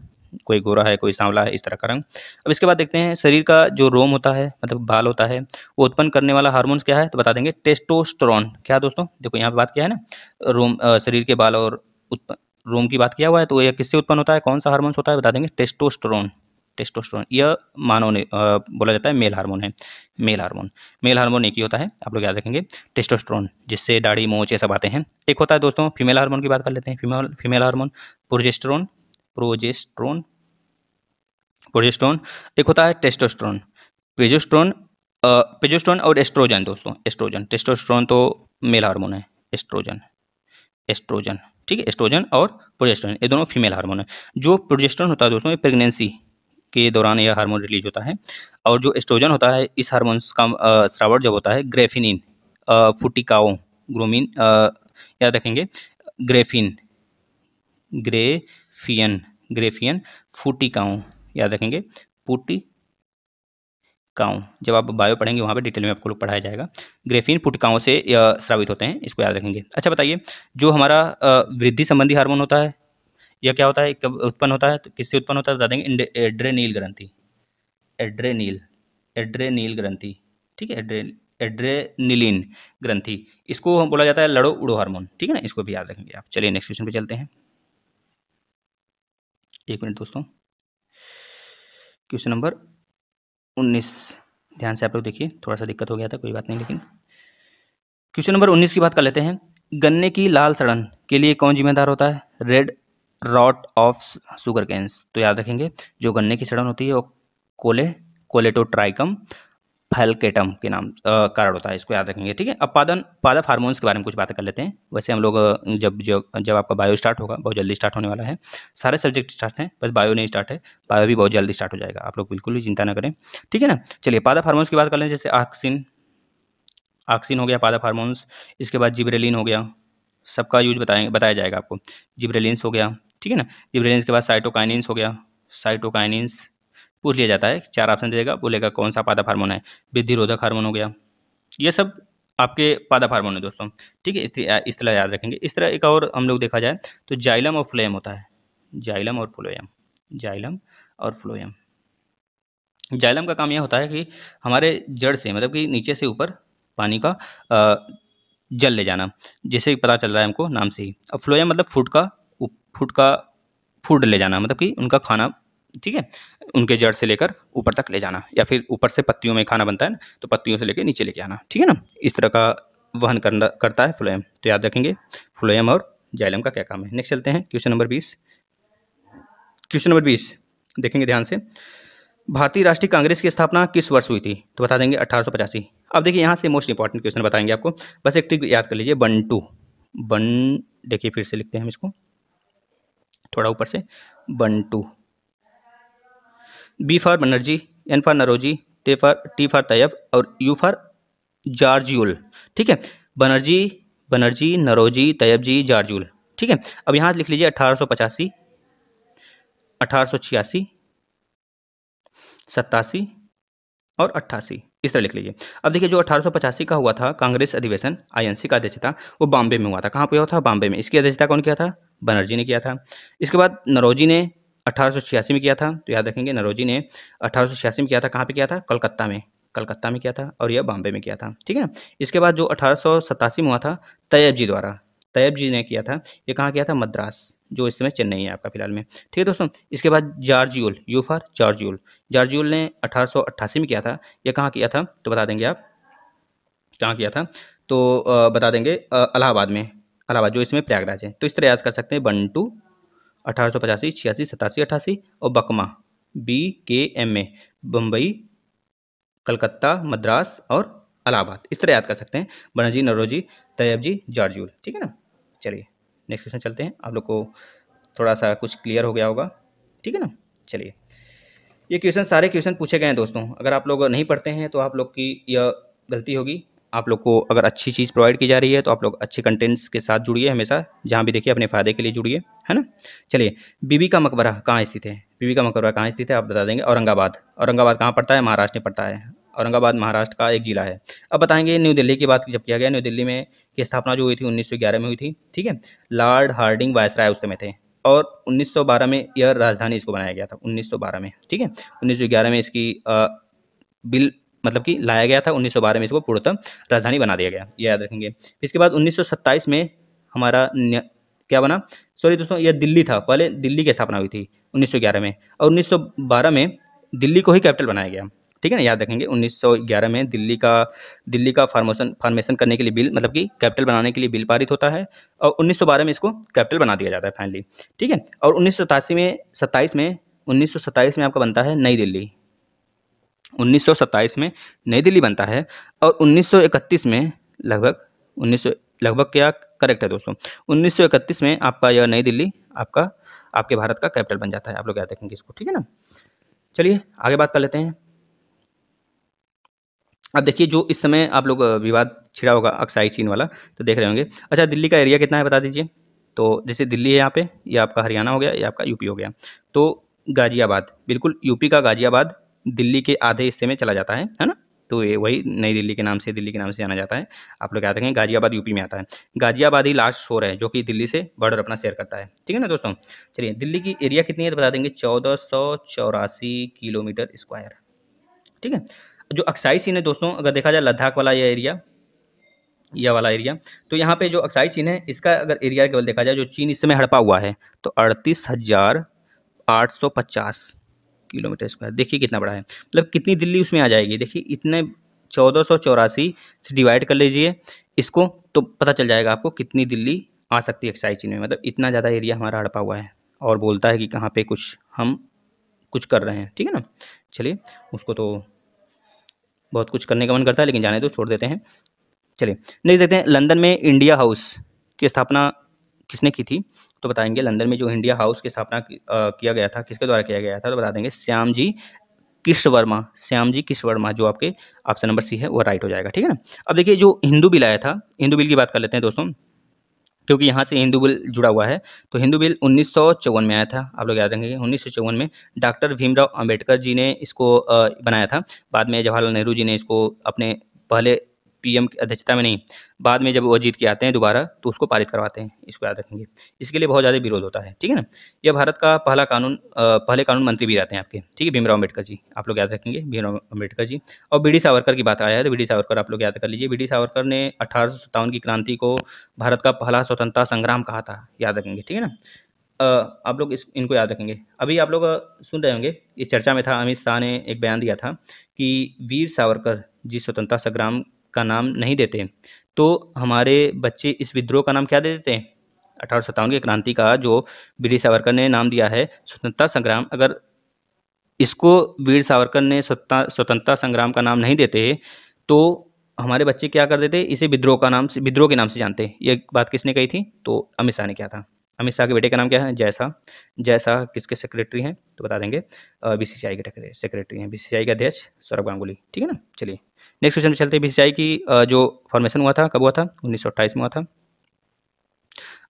A: कोई गोरा है कोई सांवला है इस तरह का रंग अब इसके बाद देखते हैं शरीर का जो रोम होता है मतलब बाल होता है वो उत्पन्न करने वाला हार्मोन्स क्या है तो बता देंगे टेस्टोस्टेरोन क्या दोस्तों देखो यहाँ पे बात किया है ना रोम शरीर के बाल और उत्पन्न रोम की बात किया हुआ है तो यह किससे उत्पन्न होता है कौन सा हार्मोन्स होता है बता देंगे टेस्टोस्टेरोन टेस्टोस्टेरोन यह मानव ने बोला जाता है मेल हार्मोन है मेल हार्मोन मेल हार्मोन एक ही होता है आप लोग याद रखेंगे टेस्टोस्टेरोन जिससे दाढ़ी मोच ये सब आते हैं एक होता है दोस्तों फीमेल हार्मोन की बात कर लेते हैं female female hormone progesterone progesterone progesterone एक होता है टेस्टोस्ट्रोन पेजोस्ट्रोन पेजोस्ट्रोन और एस्ट्रोजन दोस्तों एस्ट्रोजन टेस्टोस्ट्रोन तो मेल हार्मोन है एस्ट्रोजन एस्ट्रोजन ठीक है एस्ट्रोजन और प्रोजेस्ट्रोन ये दोनों फीमेल हार्मोन है जो प्रोजेस्ट्रोन होता है दोस्तों ये प्रेगनेंसी के दौरान यह हार्मोन रिलीज होता है और जो एस्ट्रोजन होता है इस हार्मोन का श्रावण जब होता है ग्रेफिनिन फुटिकाओ ग्रोमिन याद रखेंगे ग्रेफिन ग्रेफियन ग्रेफियन फुटिकाओ याद रखेंगे पुटी जब आप बायो पढ़ेंगे वहाँ पे डिटेल में आपको लोग पढ़ाया जाएगा ग्रेफिन पुटकाओं से स्रावित होते हैं इसको याद रखेंगे अच्छा बताइए जो हमारा वृद्धि संबंधी हार्मोन होता है यह क्या होता है कब उत्पन्न होता है तो किससे उत्पन्न होता है बता देंगे एड्रेनील ग्रंथि एड्रेनील एड्रेनील ग्रंथि ठीक है एड्रे एड्रेनिलीन ग्रंथि इसको बोला जाता है लड़ो उड़ो हार्मोन ठीक है ना इसको भी याद रखेंगे आप चलिए नेक्स्ट क्वेश्चन पे चलते हैं एक मिनट दोस्तों क्वेश्चन नंबर उन्नीस ध्यान से आप लोग देखिए थोड़ा सा दिक्कत हो गया था कोई बात नहीं लेकिन क्वेश्चन नंबर उन्नीस की बात कर लेते हैं गन्ने की लाल सड़न के लिए कौन जिम्मेदार होता है red rot of sugar canes तो याद रखेंगे जो गन्ने की सड़न होती है वो कोले कोलेटोट्राइकम फैलकेटम के नाम कारण होता है इसको याद रखेंगे ठीक है अब पादन पादप हार्मोन्स के बारे में कुछ बातें कर लेते हैं वैसे हम लोग जब जो जब आपका बायो स्टार्ट होगा बहुत जल्दी स्टार्ट होने वाला है सारे सब्जेक्ट स्टार्ट हैं बस बायो नहीं स्टार्ट है बायो भी बहुत जल्दी स्टार्ट हो जाएगा आप लोग बिल्कुल भी चिंता ना करें ठीक है ना चलिए पादप हार्मोन्स की बात कर लें जैसे आक्सिन आक्सिन हो गया पादप हार्मोन्स इसके बाद जिब्रेलिन हो गया सबका यूज बताएंगे बताया जाएगा आपको जिब्रेलिन्स हो गया ठीक है ना जिब्रेलिन्स के बाद साइटोकाइनिन्स हो गया साइटोकाइनिन्स पूछ लिया जाता है चार ऑप्शन देगा बोलेगा कौन सा पादा हार्मोन है वृद्धि रोधक हार्मोन हो गया ये सब आपके पादा हार्मोन है दोस्तों ठीक है इस, इस तरह याद रखेंगे इस तरह एक और हम लोग देखा जाए तो जाइलम और फ्लोएम होता है जाइलम और फ्लोएम जाइलम और फ्लोएम जाइलम का काम यह होता है कि हमारे जड़ से मतलब कि नीचे से ऊपर पानी का जल ले जाना जैसे पता चल रहा है हमको नाम से ही और फ्लोया मतलब फूड का फूड का फूड ले जाना मतलब कि उनका खाना ठीक है उनके जड़ से लेकर ऊपर तक ले जाना या फिर ऊपर से पत्तियों में खाना बनता है ना तो पत्तियों से लेकर नीचे लेके आना ठीक है ना इस तरह का वहन करना करता है फ्लोएम तो याद रखेंगे फ्लोएम और जाइलम का क्या काम है नेक्स्ट चलते हैं क्वेश्चन नंबर बीस क्वेश्चन नंबर बीस देखेंगे ध्यान से भारतीय राष्ट्रीय कांग्रेस की स्थापना किस वर्ष हुई थी तो बता देंगे अठारह अब देखिए यहाँ से मोस्ट इंपॉर्टेंट क्वेश्चन बताएंगे आपको बस एक ट्रिक याद कर लीजिए बन टू बन देखिए फिर से लिखते हैं हम इसको थोड़ा ऊपर से one two B for Banerjee N for Naoroji T for T for Tayyab और यू फॉर जार्जियल ठीक है बनर्जी बनर्जी नरोजी तैयब जी जार्जुल ठीक है अब यहाँ लिख लीजिए अठारह सौ पचासी अठारह सौ छियासी सत्तासी और अट्ठासी इस तरह लिख लीजिए अब देखिए जो अठारह का हुआ था कांग्रेस अधिवेशन आईएनसी का अध्यक्षता वो बॉम्बे में हुआ था कहाँ पे हुआ था बॉम्बे में इसकी अध्यक्षता कौन किया था बनर्जी ने किया था इसके बाद नरोजी ने अठारह में किया था तो याद रखेंगे नरोजी ने अठारह में किया था कहाँ पे किया था कलकत्ता में कलकत्ता में किया था और यह बॉम्बे में किया था ठीक है इसके बाद जो अठारह में हुआ था तैयब जी द्वारा तैयब जी ने किया था ये कहाँ किया था मद्रास जो इस समय चेन्नई है आपका फिलहाल में ठीक है दोस्तों इसके बाद जार्जियोल यू फॉर जार्जियोल जार्जियोल ने अठारह में किया था ये कहाँ किया था तो बता देंगे आप कहाँ किया था तो बता देंगे अलाहाबाद में अलाहाबाद जो इसमें प्रयागराज है तो इस तरह याद कर सकते हैं वन टू अठारह सौ पचासी छियासी सतासी अठासी और बकमा B K M A Bombay Calcutta Madras और अलाहाबाद इस तरह याद कर सकते हैं बनर्जी नरोजी तैयब जी जार्जुल ठीक है ना चलिए नेक्स्ट क्वेश्चन चलते हैं आप लोग को थोड़ा सा कुछ क्लियर हो गया होगा ठीक है ना चलिए ये क्वेश्चन सारे क्वेश्चन पूछे गए हैं दोस्तों अगर आप लोग नहीं पढ़ते हैं तो आप लोग की यह गलती होगी आप लोग को अगर अच्छी चीज़ प्रोवाइड की जा रही है तो आप लोग अच्छे कंटेंट्स के साथ जुड़िए हमेशा जहाँ भी देखिए अपने फ़ायदे के लिए जुड़िए है ना चलिए बीबी का मकबरा कहाँ स्थित है बीबी का मकबरा कहाँ स्थित है आप बता देंगे औरंगाबाद औरंगाबाद कहाँ पड़ता है महाराष्ट्र में पड़ता है औरंगाबाद महाराष्ट्र का एक जिला है अब बताएंगे न्यू दिल्ली की बात जब किया गया न्यू दिल्ली में की स्थापना जो हुई थी 1911 में हुई थी ठीक है लॉर्ड हार्डिंग वायसराय उस समय थे और 1912 में यह राजधानी इसको बनाया गया था 1912 में ठीक है 1911 में इसकी आ, बिल मतलब कि लाया गया था 1912 में इसको पूर्णतम राजधानी बना दिया गया याद रखेंगे इसके बाद 1927 में हमारा क्या बना सॉरी दोस्तों यह दिल्ली था पहले दिल्ली की स्थापना हुई थी 1911 में और 1912 में दिल्ली को ही कैपिटल बनाया गया ठीक है ना याद रखेंगे 1911 में दिल्ली का दिल्ली का फार्मोशन फार्मेशन करने के लिए बिल मतलब कि कैपिटल बनाने के लिए बिल पारित होता है और 1912 में इसको कैपिटल बना दिया जाता है फाइनली ठीक है और उन्नीस में सत्ताईस में उन्नीस में आपका बनता है नई दिल्ली उन्नीस में नई दिल्ली बनता है और उन्नीस में लगभग उन्नीस लगभग क्या करेक्ट है दोस्तों 1931 में आपका यह नई दिल्ली आपका आपके भारत का कैपिटल बन जाता है आप लोग याद रखेंगे इसको ठीक है ना चलिए आगे बात कर लेते हैं अब देखिए जो इस समय आप लोग विवाद छिड़ा होगा अक्साई चीन वाला तो देख रहे होंगे अच्छा दिल्ली का एरिया कितना है बता दीजिए तो जैसे दिल्ली है यहाँ पे या आपका हरियाणा हो गया या आपका यूपी हो गया तो गाजियाबाद बिल्कुल यूपी का गाजियाबाद दिल्ली के आधे हिस्से में चला जाता है है ना तो ये वही नई दिल्ली के नाम से दिल्ली के नाम से जाना जाता है आप लोग याद रखें गाजियाबाद यूपी में आता है गाजियाबाद ही लास्ट शोर है जो कि दिल्ली से बॉर्डर अपना शेयर करता है ठीक है ना दोस्तों चलिए दिल्ली की एरिया कितनी है तो बता देंगे चौदह सौ चौरासी किलोमीटर स्क्वायर ठीक है जो अक्साई सीन है दोस्तों अगर देखा जाए लद्दाख वाला ये एरिया यह वाला एरिया तो यहाँ पे जो अक्साई चीन है इसका अगर एरिया केवल देखा जाए जो चीन इस समय हड़पा हुआ है तो अड़तीस हज़ार आठ सौ पचास किलोमीटर स्क्वायर देखिए कितना बड़ा है मतलब कितनी दिल्ली उसमें आ जाएगी देखिए इतने चौदह सौ चौरासी से डिवाइड कर लीजिए इसको तो पता चल जाएगा आपको कितनी दिल्ली आ सकती है अक्साई चीन में मतलब इतना ज़्यादा एरिया हमारा हड़पा हुआ है और बोलता है कि कहाँ पर कुछ हम कुछ कर रहे हैं ठीक है ना चलिए उसको तो बहुत कुछ करने का मन करता है लेकिन जाने तो छोड़ देते हैं चलिए नेक्स्ट देखते हैं लंदन में इंडिया हाउस की स्थापना किसने की थी तो बताएंगे लंदन में जो इंडिया हाउस की स्थापना किया गया था किसके द्वारा किया गया था तो बता देंगे श्याम जी कृष्ण वर्मा श्याम जी कृष्ण वर्मा जो आपके ऑप्शन नंबर सी है वो राइट हो जाएगा ठीक है ना अब देखिए जो हिंदू बिल आया था हिंदू बिल की बात कर लेते हैं दोस्तों क्योंकि यहाँ से हिंदू बिल जुड़ा हुआ है तो हिंदू बिल उन्नीस में आया था आप लोग याद रखेंगे उन्नीस में डॉक्टर भीमराव अम्बेडकर जी ने इसको बनाया था बाद में जवाहरलाल नेहरू जी ने इसको अपने पहले पीएम की अध्यक्षता में नहीं बाद में जब वो जीत के आते हैं दोबारा तो उसको पारित करवाते हैं इसको याद रखेंगे इसके लिए बहुत ज़्यादा विरोध होता है ठीक है ना यह भारत का पहला कानून पहले कानून मंत्री भी रहते हैं आपके ठीक है भीमराव अम्बेडकर जी आप लोग याद रखेंगे भीमराव अम्बेडकर जी और बी डी सावरकर की बात आया है तो बी डी सावरकर आप लोग याद कर लीजिए बी डी सावरकर ने अठारह की क्रांति को भारत का पहला स्वतंत्रता संग्राम कहा था याद रखेंगे ठीक है ना आप लोग इस इनको याद रखेंगे अभी आप लोग सुन रहे होंगे ये चर्चा में था अमित शाह ने एक बयान दिया था कि वीर सावरकर जिस स्वतंत्रता संग्राम का नाम नहीं देते तो हमारे बच्चे इस विद्रोह का नाम क्या दे देते हैं अठारह की क्रांति का जो वीर सावरकर ने नाम दिया है स्वतंत्रता संग्राम अगर इसको वीर सावरकर ने स्वतंत्रता संग्राम का नाम नहीं देते तो हमारे बच्चे क्या कर देते इसे विद्रोह का नाम से विद्रोह के नाम से जानते ये बात किसने कही थी तो अमित शाह ने क्या था अमित शाह के बेटे का नाम क्या है जैसा जैसा किसके सेक्रेटरी हैं तो बता देंगे बी सी सी आई के सेक्रेटरी हैं बी सी आई के अध्यक्ष सौरभ गांगुली ठीक है ना चलिए नेक्स्ट क्वेश्चन चलते हैं बीसीसीआई की जो फॉर्मेशन हुआ था कब हुआ था उन्नीस में हुआ था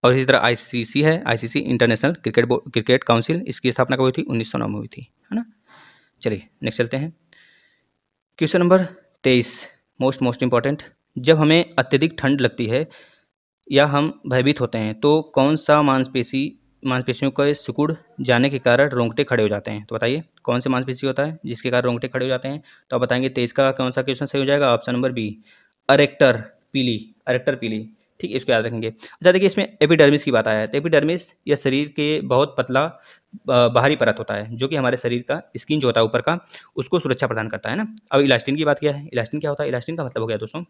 A: और इसी तरह आईसीसी है ICC International Cricket Cricket Council इसकी स्थापना कब हुई थी उन्नीस में हुई थी है ना चलिए नेक्स्ट चलते हैं क्वेश्चन नंबर तेईस मोस्ट मोस्ट इंपॉर्टेंट जब हमें अत्यधिक ठंड लगती है या हम भयभीत होते हैं तो कौन सा मांसपेशी मांसपेशियों के सिकुड़ जाने के कारण रोंगटे खड़े हो जाते हैं तो बताइए कौन से मांसपेशी होता है जिसके कारण रोंगटे खड़े हो जाते हैं तो आप बताएंगे तेईस का कौन सा क्वेश्चन सही हो जाएगा ऑप्शन नंबर बी अरेक्टर पीली अरेक्टर पीली ठीक इसको याद रखेंगे अच्छा देखिए इसमें एपिडर्मिस की बात आया है तो एपिडर्मिस यह शरीर के बहुत पतला बाहरी परत होता है जो कि हमारे शरीर का स्किन जो होता है ऊपर का उसको सुरक्षा प्रदान करता है ना अब इलास्टिन की बात क्या है इलास्टिन क्या होता है इलास्टिन का मतलब हो गया दोस्तों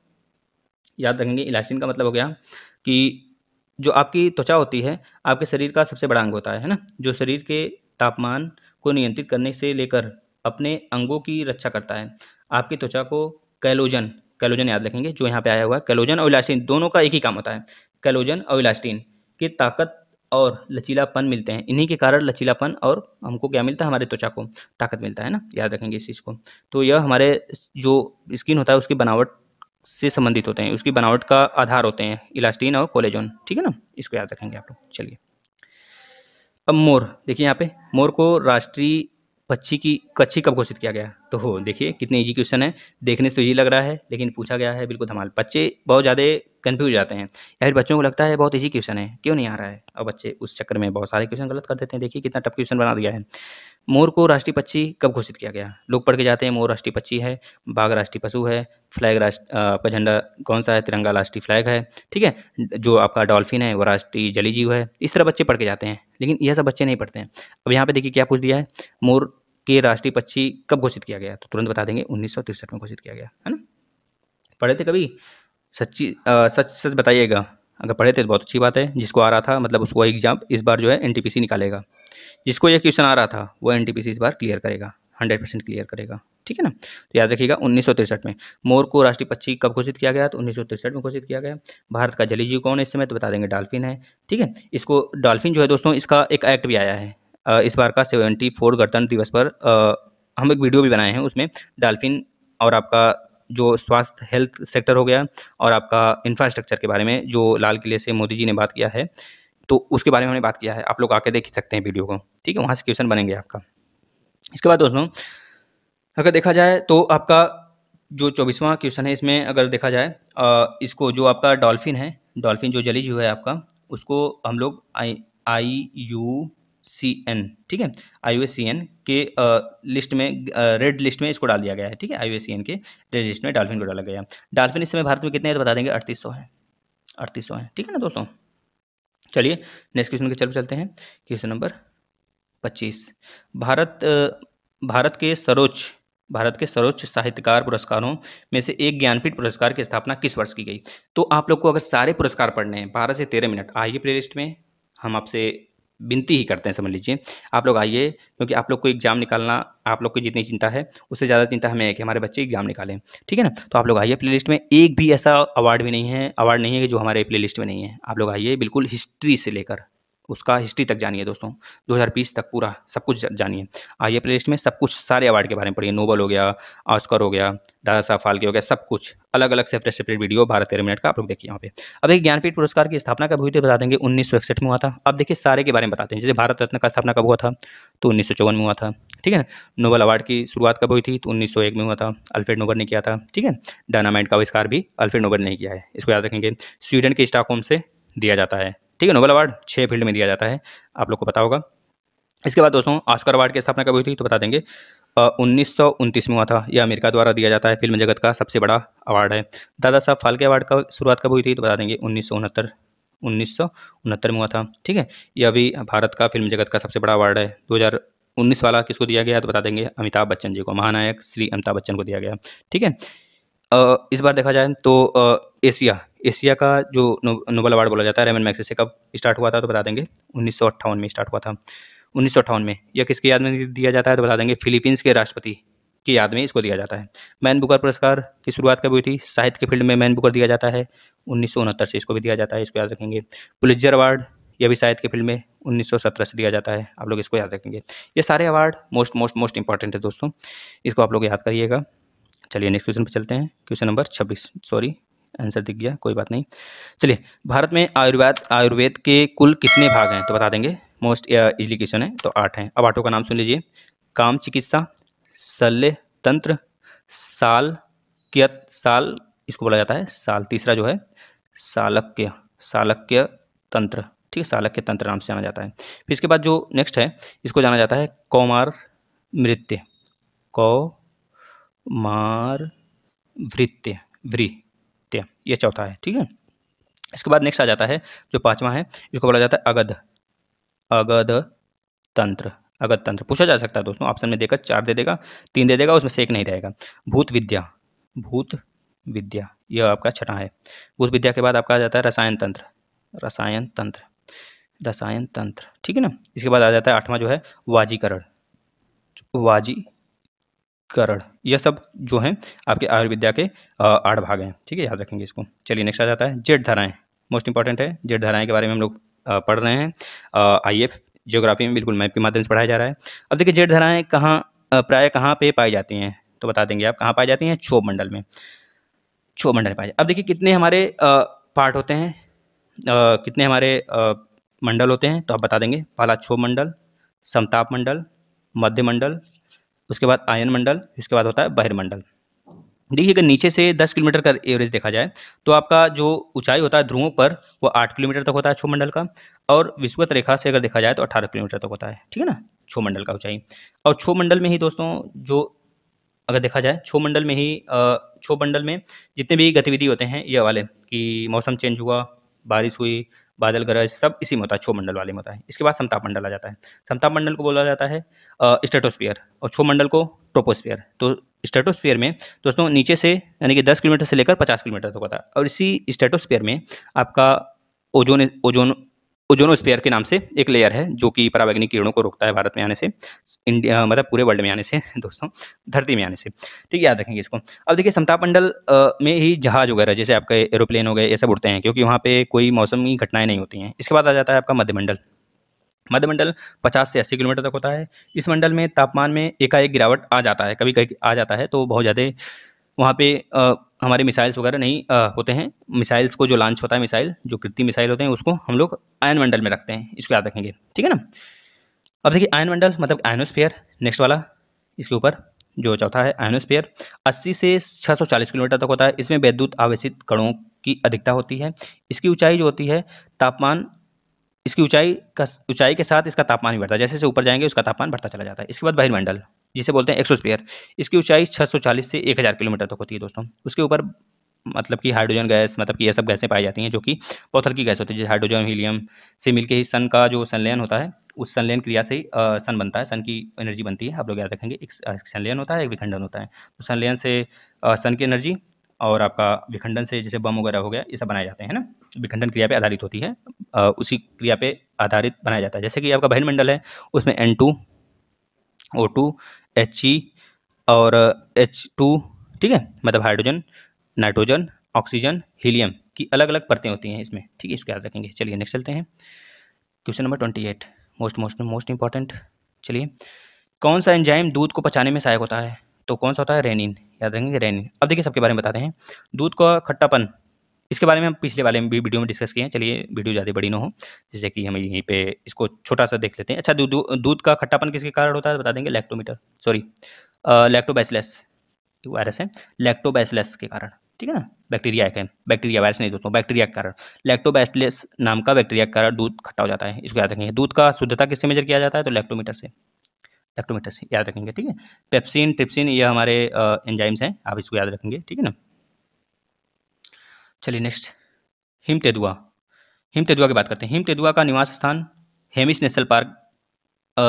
A: याद रखेंगे इलास्टिन का मतलब हो गया कि जो आपकी त्वचा होती है आपके शरीर का सबसे बड़ा अंग होता है ना जो शरीर के तापमान को नियंत्रित करने से लेकर अपने अंगों की रक्षा करता है आपकी त्वचा को कैलोजन कैलोजन याद रखेंगे जो यहाँ पे आया हुआ है कैलोजन और इलास्टिन दोनों का एक ही काम होता है कैलोजन और इलास्टीन की ताकत और लचीलापन मिलते हैं इन्हीं के कारण लचीलापन और हमको क्या मिलता है हमारे त्वचा को ताकत मिलता है ना याद रखेंगे इस चीज़ को तो यह हमारे जो स्किन होता है उसकी बनावट से संबंधित होते हैं उसकी बनावट का आधार होते हैं इलास्टीन और कोलेजोन ठीक है ना इसको याद रखेंगे आप लोग चलिए अब मोर देखिए यहाँ पे मोर को राष्ट्रीय पक्षी की कच्छी कब घोषित किया गया तो हो देखिए कितने इजी क्वेश्चन है देखने से इजी तो लग रहा है लेकिन पूछा गया है बिल्कुल धमाल बच्चे बहुत ज़्यादा कन्फ्यूज जाते हैं या फिर बच्चों को लगता है बहुत ईजी क्वेश्चन है क्यों नहीं आ रहा है और बच्चे उस चक्कर में बहुत सारे क्वेश्चन गलत कर देते हैं देखिए कितना टफ क्वेश्चन बना दिया है मोर को राष्ट्रीय पक्षी कब घोषित किया गया लोग पढ़ के जाते हैं मोर राष्ट्रीय पक्षी है बाघ राष्ट्रीय पशु है फ्लैग राष्ट्र आपका झंडा कौन सा है तिरंगा राष्ट्रीय फ्लैग है ठीक है जो आपका डॉल्फिन है वो राष्ट्रीय जली जीव है इस तरह बच्चे पढ़ के जाते हैं लेकिन यह सब बच्चे नहीं पढ़ते हैं अब यहाँ पे देखिए क्या पूछ दिया है मोर के राष्ट्रीय पक्षी कब घोषित किया गया तो तुरंत बता देंगे उन्नीस में घोषित किया गया है ना पढ़े थे कभी सच्ची आ, सच सच बताइएगा अगर पढ़े थे तो बहुत अच्छी बात है जिसको आ रहा था मतलब उसको एग्जाम इस बार जो है एन निकालेगा जिसको यह क्वेश्चन आ रहा था वो एन इस बार क्लियर करेगा हंड्रेड परसेंट क्लियर करेगा ठीक है ना तो याद रखिएगा उन्नीस में मोर को राष्ट्रीय पक्षी कब घोषित किया गया तो उन्नीस में घोषित किया गया भारत का जली जीव कौन है इस समय तो बता देंगे डॉल्फिन है ठीक है इसको डॉल्फिन जो है दोस्तों इसका एक एक्ट भी आया है इस बार का सेवेंटी फोर गणतंत्र दिवस पर हम एक वीडियो भी बनाए हैं उसमें डॉल्फिन और आपका जो स्वास्थ्य हेल्थ सेक्टर हो गया और आपका इंफ्रास्ट्रक्चर के बारे में जो लाल किले से मोदी जी ने बात किया है तो उसके बारे में हमने बात किया है आप लोग आके देख सकते हैं वीडियो को ठीक है वहाँ से क्वेश्चन बनेंगे आपका इसके बाद दोस्तों अगर देखा जाए तो आपका जो चौबीसवां क्वेश्चन है इसमें अगर देखा जाए इसको जो आपका डॉल्फिन है डॉल्फिन जो जली जीव है आपका उसको हम लोग आई आई यू सी एन ठीक है आई यू सी एन के लिस्ट में रेड लिस्ट में इसको डाल दिया गया है ठीक है आई e के रेड लिस्ट में डाल्फिन को डाला गया डाल्फिन इस समय भारत में कितने हैं तो बता देंगे अड़तीस है अड़तीस है ठीक है ना दोस्तों चलिए नेक्स्ट क्वेश्चन के चल चलते हैं क्वेश्चन नंबर पच्चीस भारत भारत के सर्वोच्च भारत के सर्वोच्च साहित्यकार पुरस्कारों में से एक ज्ञानपीठ पुरस्कार की स्थापना किस वर्ष की गई तो आप लोग को अगर सारे पुरस्कार पढ़ने हैं बारह से तेरह मिनट आइए लिस्ट में हम आपसे विनती ही करते हैं समझ लीजिए आप लोग आइए क्योंकि आप लोग को एग्ज़ाम निकालना आप लोग की जितनी चिंता है उससे ज़्यादा चिंता हमें है कि हमारे बच्चे एग्ज़ाम निकालें ठीक है ना तो आप लोग आइए प्ले में एक भी ऐसा अवार्ड भी नहीं है अवार्ड नहीं है कि जो हमारे प्ले में नहीं है आप लोग आइए बिल्कुल हिस्ट्री से लेकर उसका हिस्ट्री तक जानिए दोस्तों 2020 तक पूरा सब कुछ जानिए आइए प्ले लिस्ट में सब कुछ सारे अवार्ड के बारे में पढ़िए नोबल हो गया ऑस्कर हो गया दादा साहब फाल्के हो गया सब कुछ अलग अलग सेपरेट सेपरेट वीडियो भारत तेरह मिनट का आप लोग देखिए यहाँ पे अब एक ज्ञानपीठ पुरस्कार की स्थापना कब हुई थी बता देंगे उन्नीस में हुआ था अब देखिए सारे के बारे में बताते हैं जैसे भारत रत्न का स्थापना कब हुआ था तो उन्नीस में हुआ था ठीक है नोबल अवार्ड की शुरुआत कब हुई थी तो उन्नीस में हुआ था अल्फ्रेड नोबल ने किया था ठीक है डायनामाइट का आविष्कार भी अल्फ्रेड नोबल ने किया है इसको याद रखेंगे स्वीडन के स्टॉकहोम से दिया जाता है ठीक है नोबल अवार्ड छः फील्ड में दिया जाता है आप लोग को पता होगा इसके बाद दोस्तों ऑस्कर अवार्ड की स्थापना कब हुई थी तो बता देंगे उन्नीस सौ में हुआ था यह अमेरिका द्वारा दिया जाता है फिल्म जगत का सबसे बड़ा अवार्ड है दादा साहब फाल्के अवार्ड का शुरुआत कब हुई थी तो बता देंगे उन्नीस उन्नीस में हुआ था ठीक है यह भी भारत का फिल्म जगत का सबसे बड़ा अवार्ड है 2019 वाला किसको दिया गया तो बता देंगे अमिताभ बच्चन जी को महानायक श्री अमिताभ बच्चन को दिया गया ठीक है इस बार देखा जाए तो एशिया एशिया का जो नोबल अवार्ड बोला जाता है रेमन मैक्सेसे कब स्टार्ट हुआ था तो बता देंगे उन्नीस में स्टार्ट हुआ था उन्नीस में यह किसकी याद में दिया जाता है तो बता देंगे फिलीपींस के राष्ट्रपति की याद में इसको दिया जाता है मैन बुकर पुरस्कार की शुरुआत कब हुई थी साहित्य के फील्ड में मैन बुकर दिया जाता है उन्नीस से इसको भी दिया जाता है इसको याद रखेंगे पुलिजर अवार्ड यह भी साहित्य के फील्ड में 1917 से दिया जाता है आप लोग इसको याद रखेंगे ये सारे award most most most important है दोस्तों इसको आप लोग याद करिएगा चलिए नेक्स्ट क्वेश्चन पर चलते हैं क्वेश्चन नंबर छब्बीस सॉरी आंसर दिख गया कोई बात नहीं चलिए भारत में आयुर्वेद आयुर्वेद के कुल कितने भाग हैं तो बता देंगे मोस्ट इजली क्वेश्चन है तो आठ हैं अब आठों का नाम सुन लीजिए काम चिकित्सा शल्य तंत्र साल क्यत साल इसको बोला जाता है साल तीसरा जो है सालक्य सालक्य तंत्र ठीक है सालक्य तंत्र नाम से जाना जाता है फिर इसके बाद जो नेक्स्ट है इसको जाना जाता है कौमार नृत्य कौमार वृत्य व्री सत्य ये चौथा है ठीक है इसके बाद नेक्स्ट आ जाता है जो पांचवा है इसको बोला जाता है अगध अगध तंत्र अगध तंत्र पूछा जा सकता है दोस्तों ऑप्शन में देकर चार दे देगा तीन दे देगा उसमें से एक नहीं रहेगा भूत विद्या भूत विद्या यह आपका छठा है भूत विद्या के बाद आपका आ जाता है रसायन तंत्र रसायन तंत्र रसायन तंत्र ठीक है ना इसके बाद आ जाता है आठवां जो है वाजीकरण वाजी करण यह सब जो हैं आपके आयुर्विद्या के आठ भाग हैं ठीक है याद रखेंगे इसको चलिए नेक्स्ट आ जाता है जेड धाराएं मोस्ट इंपॉर्टेंट है जेड धाराएं के बारे में हम लोग पढ़ रहे हैं आई एफ जियोग्राफी में बिल्कुल मैप के माध्यम से पढ़ाया जा रहा है अब देखिए जेड धाराएं कहाँ प्राय कहाँ पे पाई जाती हैं तो बता देंगे आप कहाँ पाई जाती हैं छो मंडल में छो मंडल में पाई अब देखिए कितने हमारे पार्ट होते हैं कितने हमारे मंडल होते हैं तो आप बता देंगे पहला क्षोभ मंडल समताप मंडल मध्य मंडल उसके बाद आयन मंडल इसके बाद होता है बहिर्मंडल देखिए अगर नीचे से 10 किलोमीटर का एवरेज देखा जाए तो आपका जो ऊंचाई होता है ध्रुवों पर वो 8 किलोमीटर तक होता है मंडल का और विश्वत रेखा से अगर देखा जाए तो 18 किलोमीटर तक होता है ठीक है ना मंडल का ऊंचाई और मंडल में ही दोस्तों जो अगर देखा जाए मंडल में ही मंडल में जितने भी गतिविधि होते हैं ये वाले कि मौसम चेंज हुआ बारिश हुई बादल ग्रह सब इसी में होता है छो मंडल वाले में होता है इसके बाद समताप मंडल आ जाता है समताप मंडल को बोला जाता है स्टेटोस्पियर और छो मंडल को ट्रोपोस्पियर तो स्टेटोस्पियर में दोस्तों नीचे से यानी कि दस किलोमीटर से लेकर पचास किलोमीटर तक होता है और इसी स्टेटोस्पियर में आपका ओजोन ओजोन ओजोनो स्पेयर के नाम से एक लेयर है जो कि परावैग्निक किरणों को रोकता है भारत में आने से इंडिया मतलब पूरे वर्ल्ड में आने से दोस्तों धरती में आने से ठीक है याद रखेंगे इसको अब देखिए समताप मंडल में ही जहाज वगैरह जैसे आपके एरोप्लेन हो गए ये सब उड़ते हैं क्योंकि वहाँ पर कोई मौसमी घटनाएं नहीं होती हैं इसके बाद आ जाता है आपका मध्यमंडल मध्यमंडल 50 से 80 किलोमीटर तक होता है इस मंडल में तापमान में एकाएक गिरावट आ जाता है कभी कभी आ जाता है तो बहुत ज़्यादा वहाँ पे आ, हमारे मिसाइल्स वगैरह नहीं आ, होते हैं मिसाइल्स को जो लॉन्च होता है मिसाइल जो कृत्रिम मिसाइल होते हैं उसको हम लोग आयन मंडल में रखते हैं इसको याद रखेंगे ठीक है ना अब देखिए आयन मंडल मतलब आयनोस्फेयर नेक्स्ट वाला इसके ऊपर जो चौथा है आयनोस्फेयर 80 से 640 किलोमीटर तक होता है इसमें वैद्युत आवेशित कणों की अधिकता होती है इसकी ऊंचाई जो होती है तापमान इसकी ऊंचाई का ऊंचाई के साथ इसका तापमान भी बढ़ता है जैसे जैसे ऊपर जाएंगे उसका तापमान बढ़ता चला जाता है इसके बाद बहिर्मंडल जिसे बोलते हैं एक्सोस्पेयर इसकी ऊंचाई 640 से 1000 किलोमीटर तक होती है दोस्तों उसके ऊपर मतलब कि हाइड्रोजन गैस मतलब कि ये सब गैसें पाई जाती हैं जो कि बहुत हल्की गैस होती है जैसे हाइड्रोजन हीलियम से मिलकर ही सन का जो सनलयन होता है उस सनलयन क्रिया से ही सन बनता है सन की एनर्जी बनती है आप लोग याद रखेंगे एक सनलयन होता है एक विखंडन होता है तो सनलयन से सन की एनर्जी और आपका विखंडन से जैसे बम वगैरह हो गया ये सब बनाए जाते हैं ना विखंडन क्रिया पे आधारित होती है आ, उसी क्रिया पे आधारित बनाया जाता है जैसे कि आपका बहन मंडल है उसमें N two O two H E e और एच टू ठीक है मतलब हाइड्रोजन नाइट्रोजन ऑक्सीजन हीलियम की अलग अलग परतें होती हैं इसमें ठीक है इसको याद रखेंगे चलिए नेक्स्ट चलते हैं question number twenty eight most most most important चलिए कौन सा एंजाइम दूध को पचाने में सहायक होता है तो कौन सा होता है रेनिन याद रखेंगे रेनिन अब देखिए सबके बारे में बताते हैं दूध का खट्टापन इसके बारे में हम पिछले वाले में भी वीडियो में डिस्कस किए हैं चलिए वीडियो ज़्यादा बड़ी ना हो जैसे कि हम यहीं पे इसको छोटा सा देख लेते हैं अच्छा दूध दूध का खट्टापन किसके कारण होता है बता देंगे लैक्टोमीटर सॉरी लैक्टोबैसलेस वायरस है लैक्टोबैसलेस के कारण ठीक है ना बैक्टीरिया है बैक्टीरिया वायरस नहीं दोस्तों बैक्टीरिया के कारण लैक्टोबैसलेस नाम का बैक्टीरिया के कारण दूध खट्टा हो जाता है इसको याद रखेंगे दूध का शुद्धता किससे मेजर किया जाता है तो लैक्टोमीटर से लैक्टोमीटर से याद रखेंगे ठीक है पेप्सिन ट्रिप्सिन ये हमारे एंजाइम्स हैं आप इसको याद रखेंगे ठीक है ना चलिए नेक्स्ट हिम तेदुआ हिम तेदुआ की बात करते हैं हिम तेदुआ का निवास स्थान हेमिस नेशनल पार्क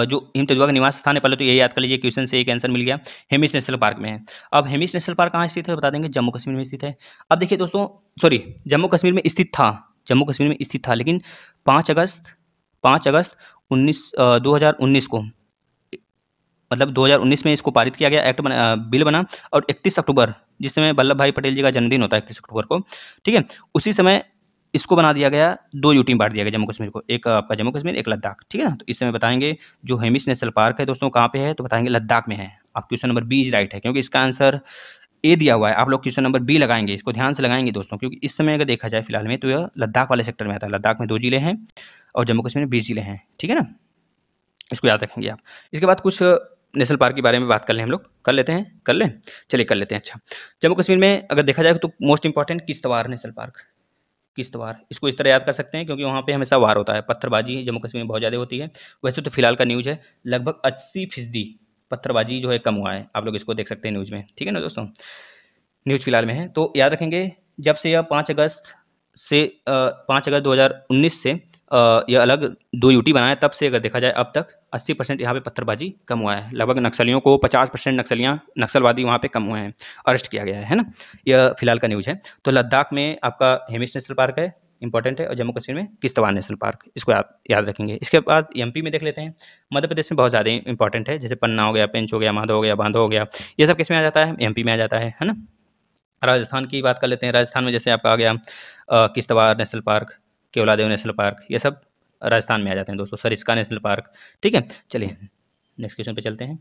A: जो हिम तेदुआ का निवास स्थान है पहले तो ये याद कर लीजिए क्वेश्चन से एक आंसर मिल गया हेमिस नेशनल पार्क में है अब हेमिस नेशनल पार्क कहाँ स्थित है बता देंगे जम्मू कश्मीर में स्थित है अब देखिए दोस्तों सॉरी जम्मू कश्मीर में स्थित था जम्मू कश्मीर में स्थित था लेकिन पाँच अगस्त पाँच अगस्त उन्नीस दो को मतलब 2019 में इसको पारित किया गया एक्ट बना बिल बना और 31 अक्टूबर जिस समय वल्लभ भाई पटेल जी का जन्मदिन होता है इकतीस अक्टूबर को ठीक है उसी समय इसको बना दिया गया दो यूटी में बांट दिया गया जम्मू कश्मीर को एक आपका जम्मू कश्मीर एक लद्दाख ठीक है ना तो इस समय बताएंगे जो हेमिस नेशनल पार्क है दोस्तों कहाँ पे है तो बताएंगे लद्दाख में है आप question number B is right है क्योंकि इसका आंसर ए दिया हुआ है आप लोग क्वेश्चन नंबर बी लगाएंगे इसको ध्यान से लगाएंगे दोस्तों क्योंकि इस समय अगर देखा जाए फिलहाल में तो यह लद्दाख वाले सेक्टर में आता है लद्दाख में दो जिले हैं और जम्मू कश्मीर में बीस जिले हैं ठीक है ना इसको याद रखेंगे आप इसके बाद कुछ नेशनल पार्क के बारे में बात कर लें हम लोग कर लेते हैं कर लें चलिए कर लेते हैं अच्छा जम्मू कश्मीर में अगर देखा जाए तो most important Kishtwar National Park Kishtwar इसको इस तरह याद कर सकते हैं क्योंकि वहाँ पे हमेशा वार होता है पत्थरबाजी जम्मू कश्मीर में बहुत ज़्यादा होती है वैसे तो फिलहाल का न्यूज़ है लगभग अस्सी फीसदी पत्थरबाजी जो है कम हुआ है आप लोग इसको देख सकते हैं न्यूज़ में ठीक है ना दोस्तों न्यूज़ फिलहाल में है तो याद रखेंगे जब से यह पाँच अगस्त से पाँच अगस्त दो से ये अलग दो यूटी बनाया तब से अगर देखा जाए अब तक 80 परसेंट यहाँ पर पत्थरबाजी कम हुआ है लगभग नक्सलियों को 50 परसेंट नक्सलियाँ नक्सलवादी वहाँ पे कम हुए हैं अरेस्ट किया गया है है ना यह फिलहाल का न्यूज़ है तो लद्दाख में आपका हेमिस नेशनल पार्क है इंपॉर्टेंट है और जम्मू कश्मीर में किश्तवाड़ नेशनल पार्क इसको आप याद रखेंगे इसके बाद एम में देख लेते हैं मध्य प्रदेश में बहुत ज़्यादा इंपॉर्टेंट है जैसे पन्ना हो गया पेंच हो गया माधो हो गया बांधो हो गया ये सब किस में आ जाता है एम में आ जाता है है ना राजस्थान की बात कर लेते हैं राजस्थान में जैसे आपका आ गया Kishtwar National Park Keoladeo National Park ये सब राजस्थान में आ जाते हैं दोस्तों सरिस्का नेशनल पार्क ठीक है चलिए नेक्स्ट क्वेश्चन पे चलते हैं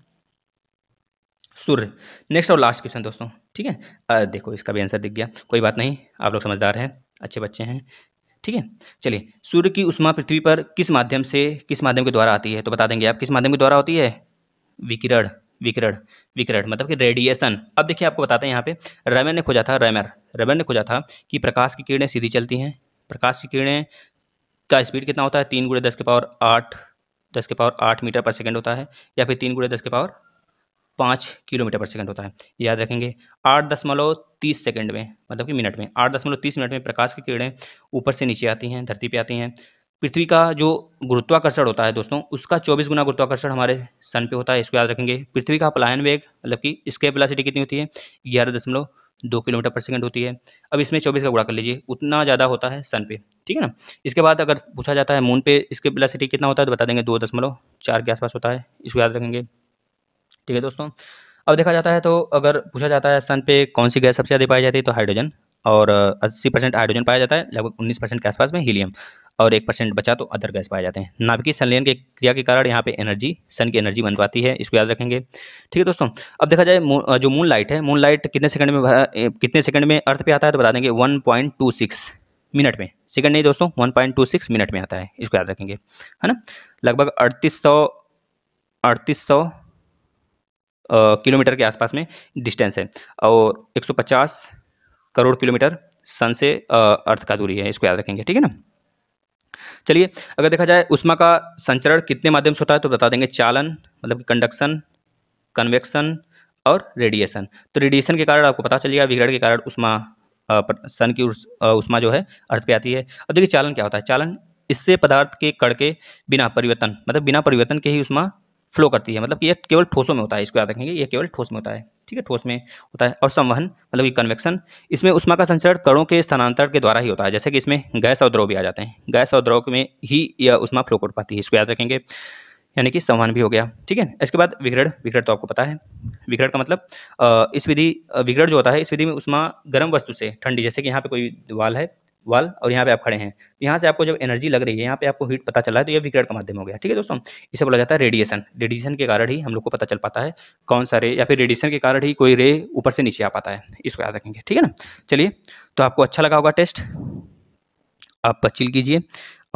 A: सूर्य नेक्स्ट और लास्ट क्वेश्चन दोस्तों ठीक है देखो इसका भी आंसर दिख गया कोई बात नहीं आप लोग समझदार हैं अच्छे बच्चे हैं ठीक है चलिए सूर्य की उष्मा पृथ्वी पर किस माध्यम से किस माध्यम के द्वारा आती है तो बता देंगे आप किस माध्यम के द्वारा होती है विकिरण विकिरण विकिरण मतलब कि रेडिएशन अब देखिए आपको बताते हैं यहाँ पे रमन ने खोजा था रमर रमन ने खोजा था कि प्रकाश की किरणें सीधी चलती हैं प्रकाश की किरणें का स्पीड कितना होता है तीन गुड़े दस के पावर आठ दस के पावर आठ मीटर पर सेकेंड होता है या फिर तीन गुड़े दस के पावर पाँच किलोमीटर पर सेकंड होता है याद रखेंगे आठ दशमलव तीस सेकेंड में मतलब कि मिनट में आठ दशमलव तीस मिनट में प्रकाश की किरणें ऊपर से नीचे आती हैं धरती पर आती हैं पृथ्वी का जो गुरुत्वाकर्षण होता है दोस्तों उसका चौबीस गुना गुरुत्वाकर्षण हमारे सन पे होता है इसको याद रखेंगे पृथ्वी का पलायन वेग मतलब कि स्केप वेलासिटी कितनी होती है ग्यारह दशमलव दो किलोमीटर पर सेकंड होती है अब इसमें चौबीस का गुड़ा कर लीजिए उतना ज़्यादा होता है सन पे ठीक है ना इसके बाद अगर पूछा जाता है मून पे इसके प्लासिटी कितना होता है तो बता देंगे दो दशमलव चार के आसपास होता है इसको याद रखेंगे ठीक है दोस्तों अब देखा जाता है तो अगर पूछा जाता है सन पे कौन सी गैस सबसे ज़्यादा पाई जाती है तो हाइड्रोजन और अस्सी परसेंट हाइड्रोजन पाया जाता है लगभग उन्नीस परसेंट के आसपास में हीलियम और एक परसेंट बचा तो अदर गैस पाए जाते हैं नाभिकीय संलयन के क्रिया के कारण यहाँ पे एनर्जी सन की एनर्जी बन पाती है इसको याद रखेंगे ठीक है दोस्तों अब देखा जाए जो मून लाइट है मून लाइट कितने सेकंड में कितने सेकंड में अर्थ पे आता है तो बता देंगे one point two six minute में सेकंड नहीं दोस्तों one point two six minute में आता है इसको याद रखेंगे है ना लगभग अड़तीस सौ अड़तीस सौ किलोमीटर के आसपास में डिस्टेंस है और एक सौ पचास करोड़ किलोमीटर सन से अर्थ का दूरी है इसको याद रखेंगे ठीक है ना चलिए अगर देखा जाए उष्मा का संचरण कितने माध्यम से होता है तो बता देंगे चालन मतलब कंडक्शन कन्वेक्शन और रेडिएशन तो रेडिएशन के कारण आपको पता चलेगा विकिरण के कारण उष्मा सन की उष्मा जो है अर्थ पे आती है अब देखिए चालन क्या होता है चालन इससे पदार्थ के कण के बिना परिवर्तन मतलब बिना परिवर्तन के ही उष्मा फ्लो करती है मतलब कि यह केवल ठोसों में होता है इसको याद रखेंगे यह केवल ठोस में होता है ठीक है ठोस में होता है और संवहन मतलब कि कन्वेक्शन इसमें उष्मा का संचरण कणों के स्थानांतरण के द्वारा ही होता है जैसे कि इसमें गैस और द्रव भी आ जाते हैं गैस और द्रव में ही यह उष्मा फ्लो कर पाती है इसको याद रखेंगे यानी कि संवहन भी हो गया ठीक है इसके बाद विघरण विघरण तो आपको पता है विघरण का मतलब इस विधि विघरण जो होता है इस विधि में उष्मा गर्म वस्तु से ठंडी जैसे कि यहाँ पे कोई दीवाल है वाल और यहाँ पे आप खड़े हैं यहाँ से आपको जब एनर्जी लग रही है यहाँ पे आपको हीट पता चला है तो ये विकरण का माध्यम हो गया ठीक है दोस्तों इसे बोला जाता है रेडिएशन रेडिएशन के कारण ही हम लोग को पता चल पाता है कौन सा रे या फिर रेडिएशन के कारण ही कोई रे ऊपर से नीचे आ पाता है इसको याद रखेंगे ठीक है ना चलिए तो आपको अच्छा लगा होगा टेस्ट आप चिल कीजिए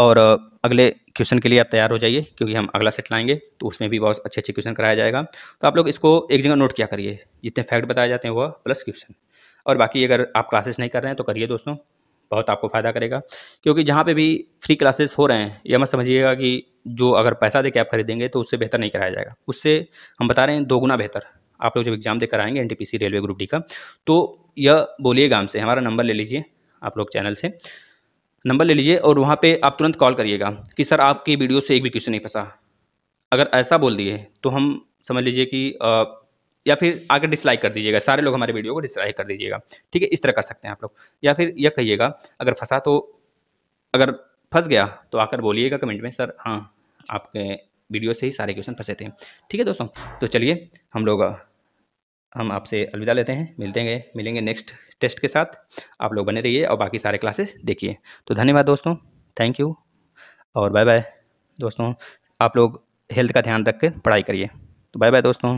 A: और अगले क्वेश्चन के लिए आप तैयार हो जाइए क्योंकि हम अगला सेट लाएंगे तो उसमें भी बहुत अच्छे अच्छे क्वेश्चन कराया जाएगा तो आप लोग इसको एक जगह नोट किया करिए जितने फैक्ट बताए जाते हैं वह प्लस क्वेश्चन और बाकी अगर आप क्लासेस नहीं कर रहे हैं तो करिए दोस्तों बहुत आपको फ़ायदा करेगा क्योंकि जहाँ पे भी फ्री क्लासेस हो रहे हैं यह मत समझिएगा कि जो अगर पैसा दे के आप खरीदेंगे तो उससे बेहतर नहीं कराया जाएगा उससे हम बता रहे हैं दोगुना बेहतर आप लोग जब एग्ज़ाम देकर आएंगे एन रेलवे ग्रुप डी का तो यह बोलिए गाँव से हमारा नंबर ले लीजिए आप लोग चैनल से नंबर ले लीजिए और वहाँ पे आप तुरंत कॉल करिएगा कि सर आपकी वीडियो से एक भी क्वेश्चन नहीं फंसा अगर ऐसा बोल दिए तो हम समझ लीजिए कि या फिर आगे डिसलाइक कर दीजिएगा सारे लोग हमारे वीडियो को डिसलाइक कर दीजिएगा ठीक है इस तरह कर सकते हैं आप लोग या फिर यह कहिएगा अगर फंसा तो अगर फंस गया तो आकर बोलिएगा कमेंट में सर हाँ आपके वीडियो से ही सारे क्वेश्चन फंसे थे ठीक है दोस्तों तो चलिए हम लोग हम आपसे अलविदा लेते हैं मिलते हैं मिलेंगे नेक्स्ट टेस्ट के साथ आप लोग बने रहिए और बाकी सारे क्लासेस देखिए तो धन्यवाद दोस्तों थैंक यू और बाय बाय दोस्तों आप लोग हेल्थ का ध्यान रख के पढ़ाई करिए तो बाय बाय दोस्तों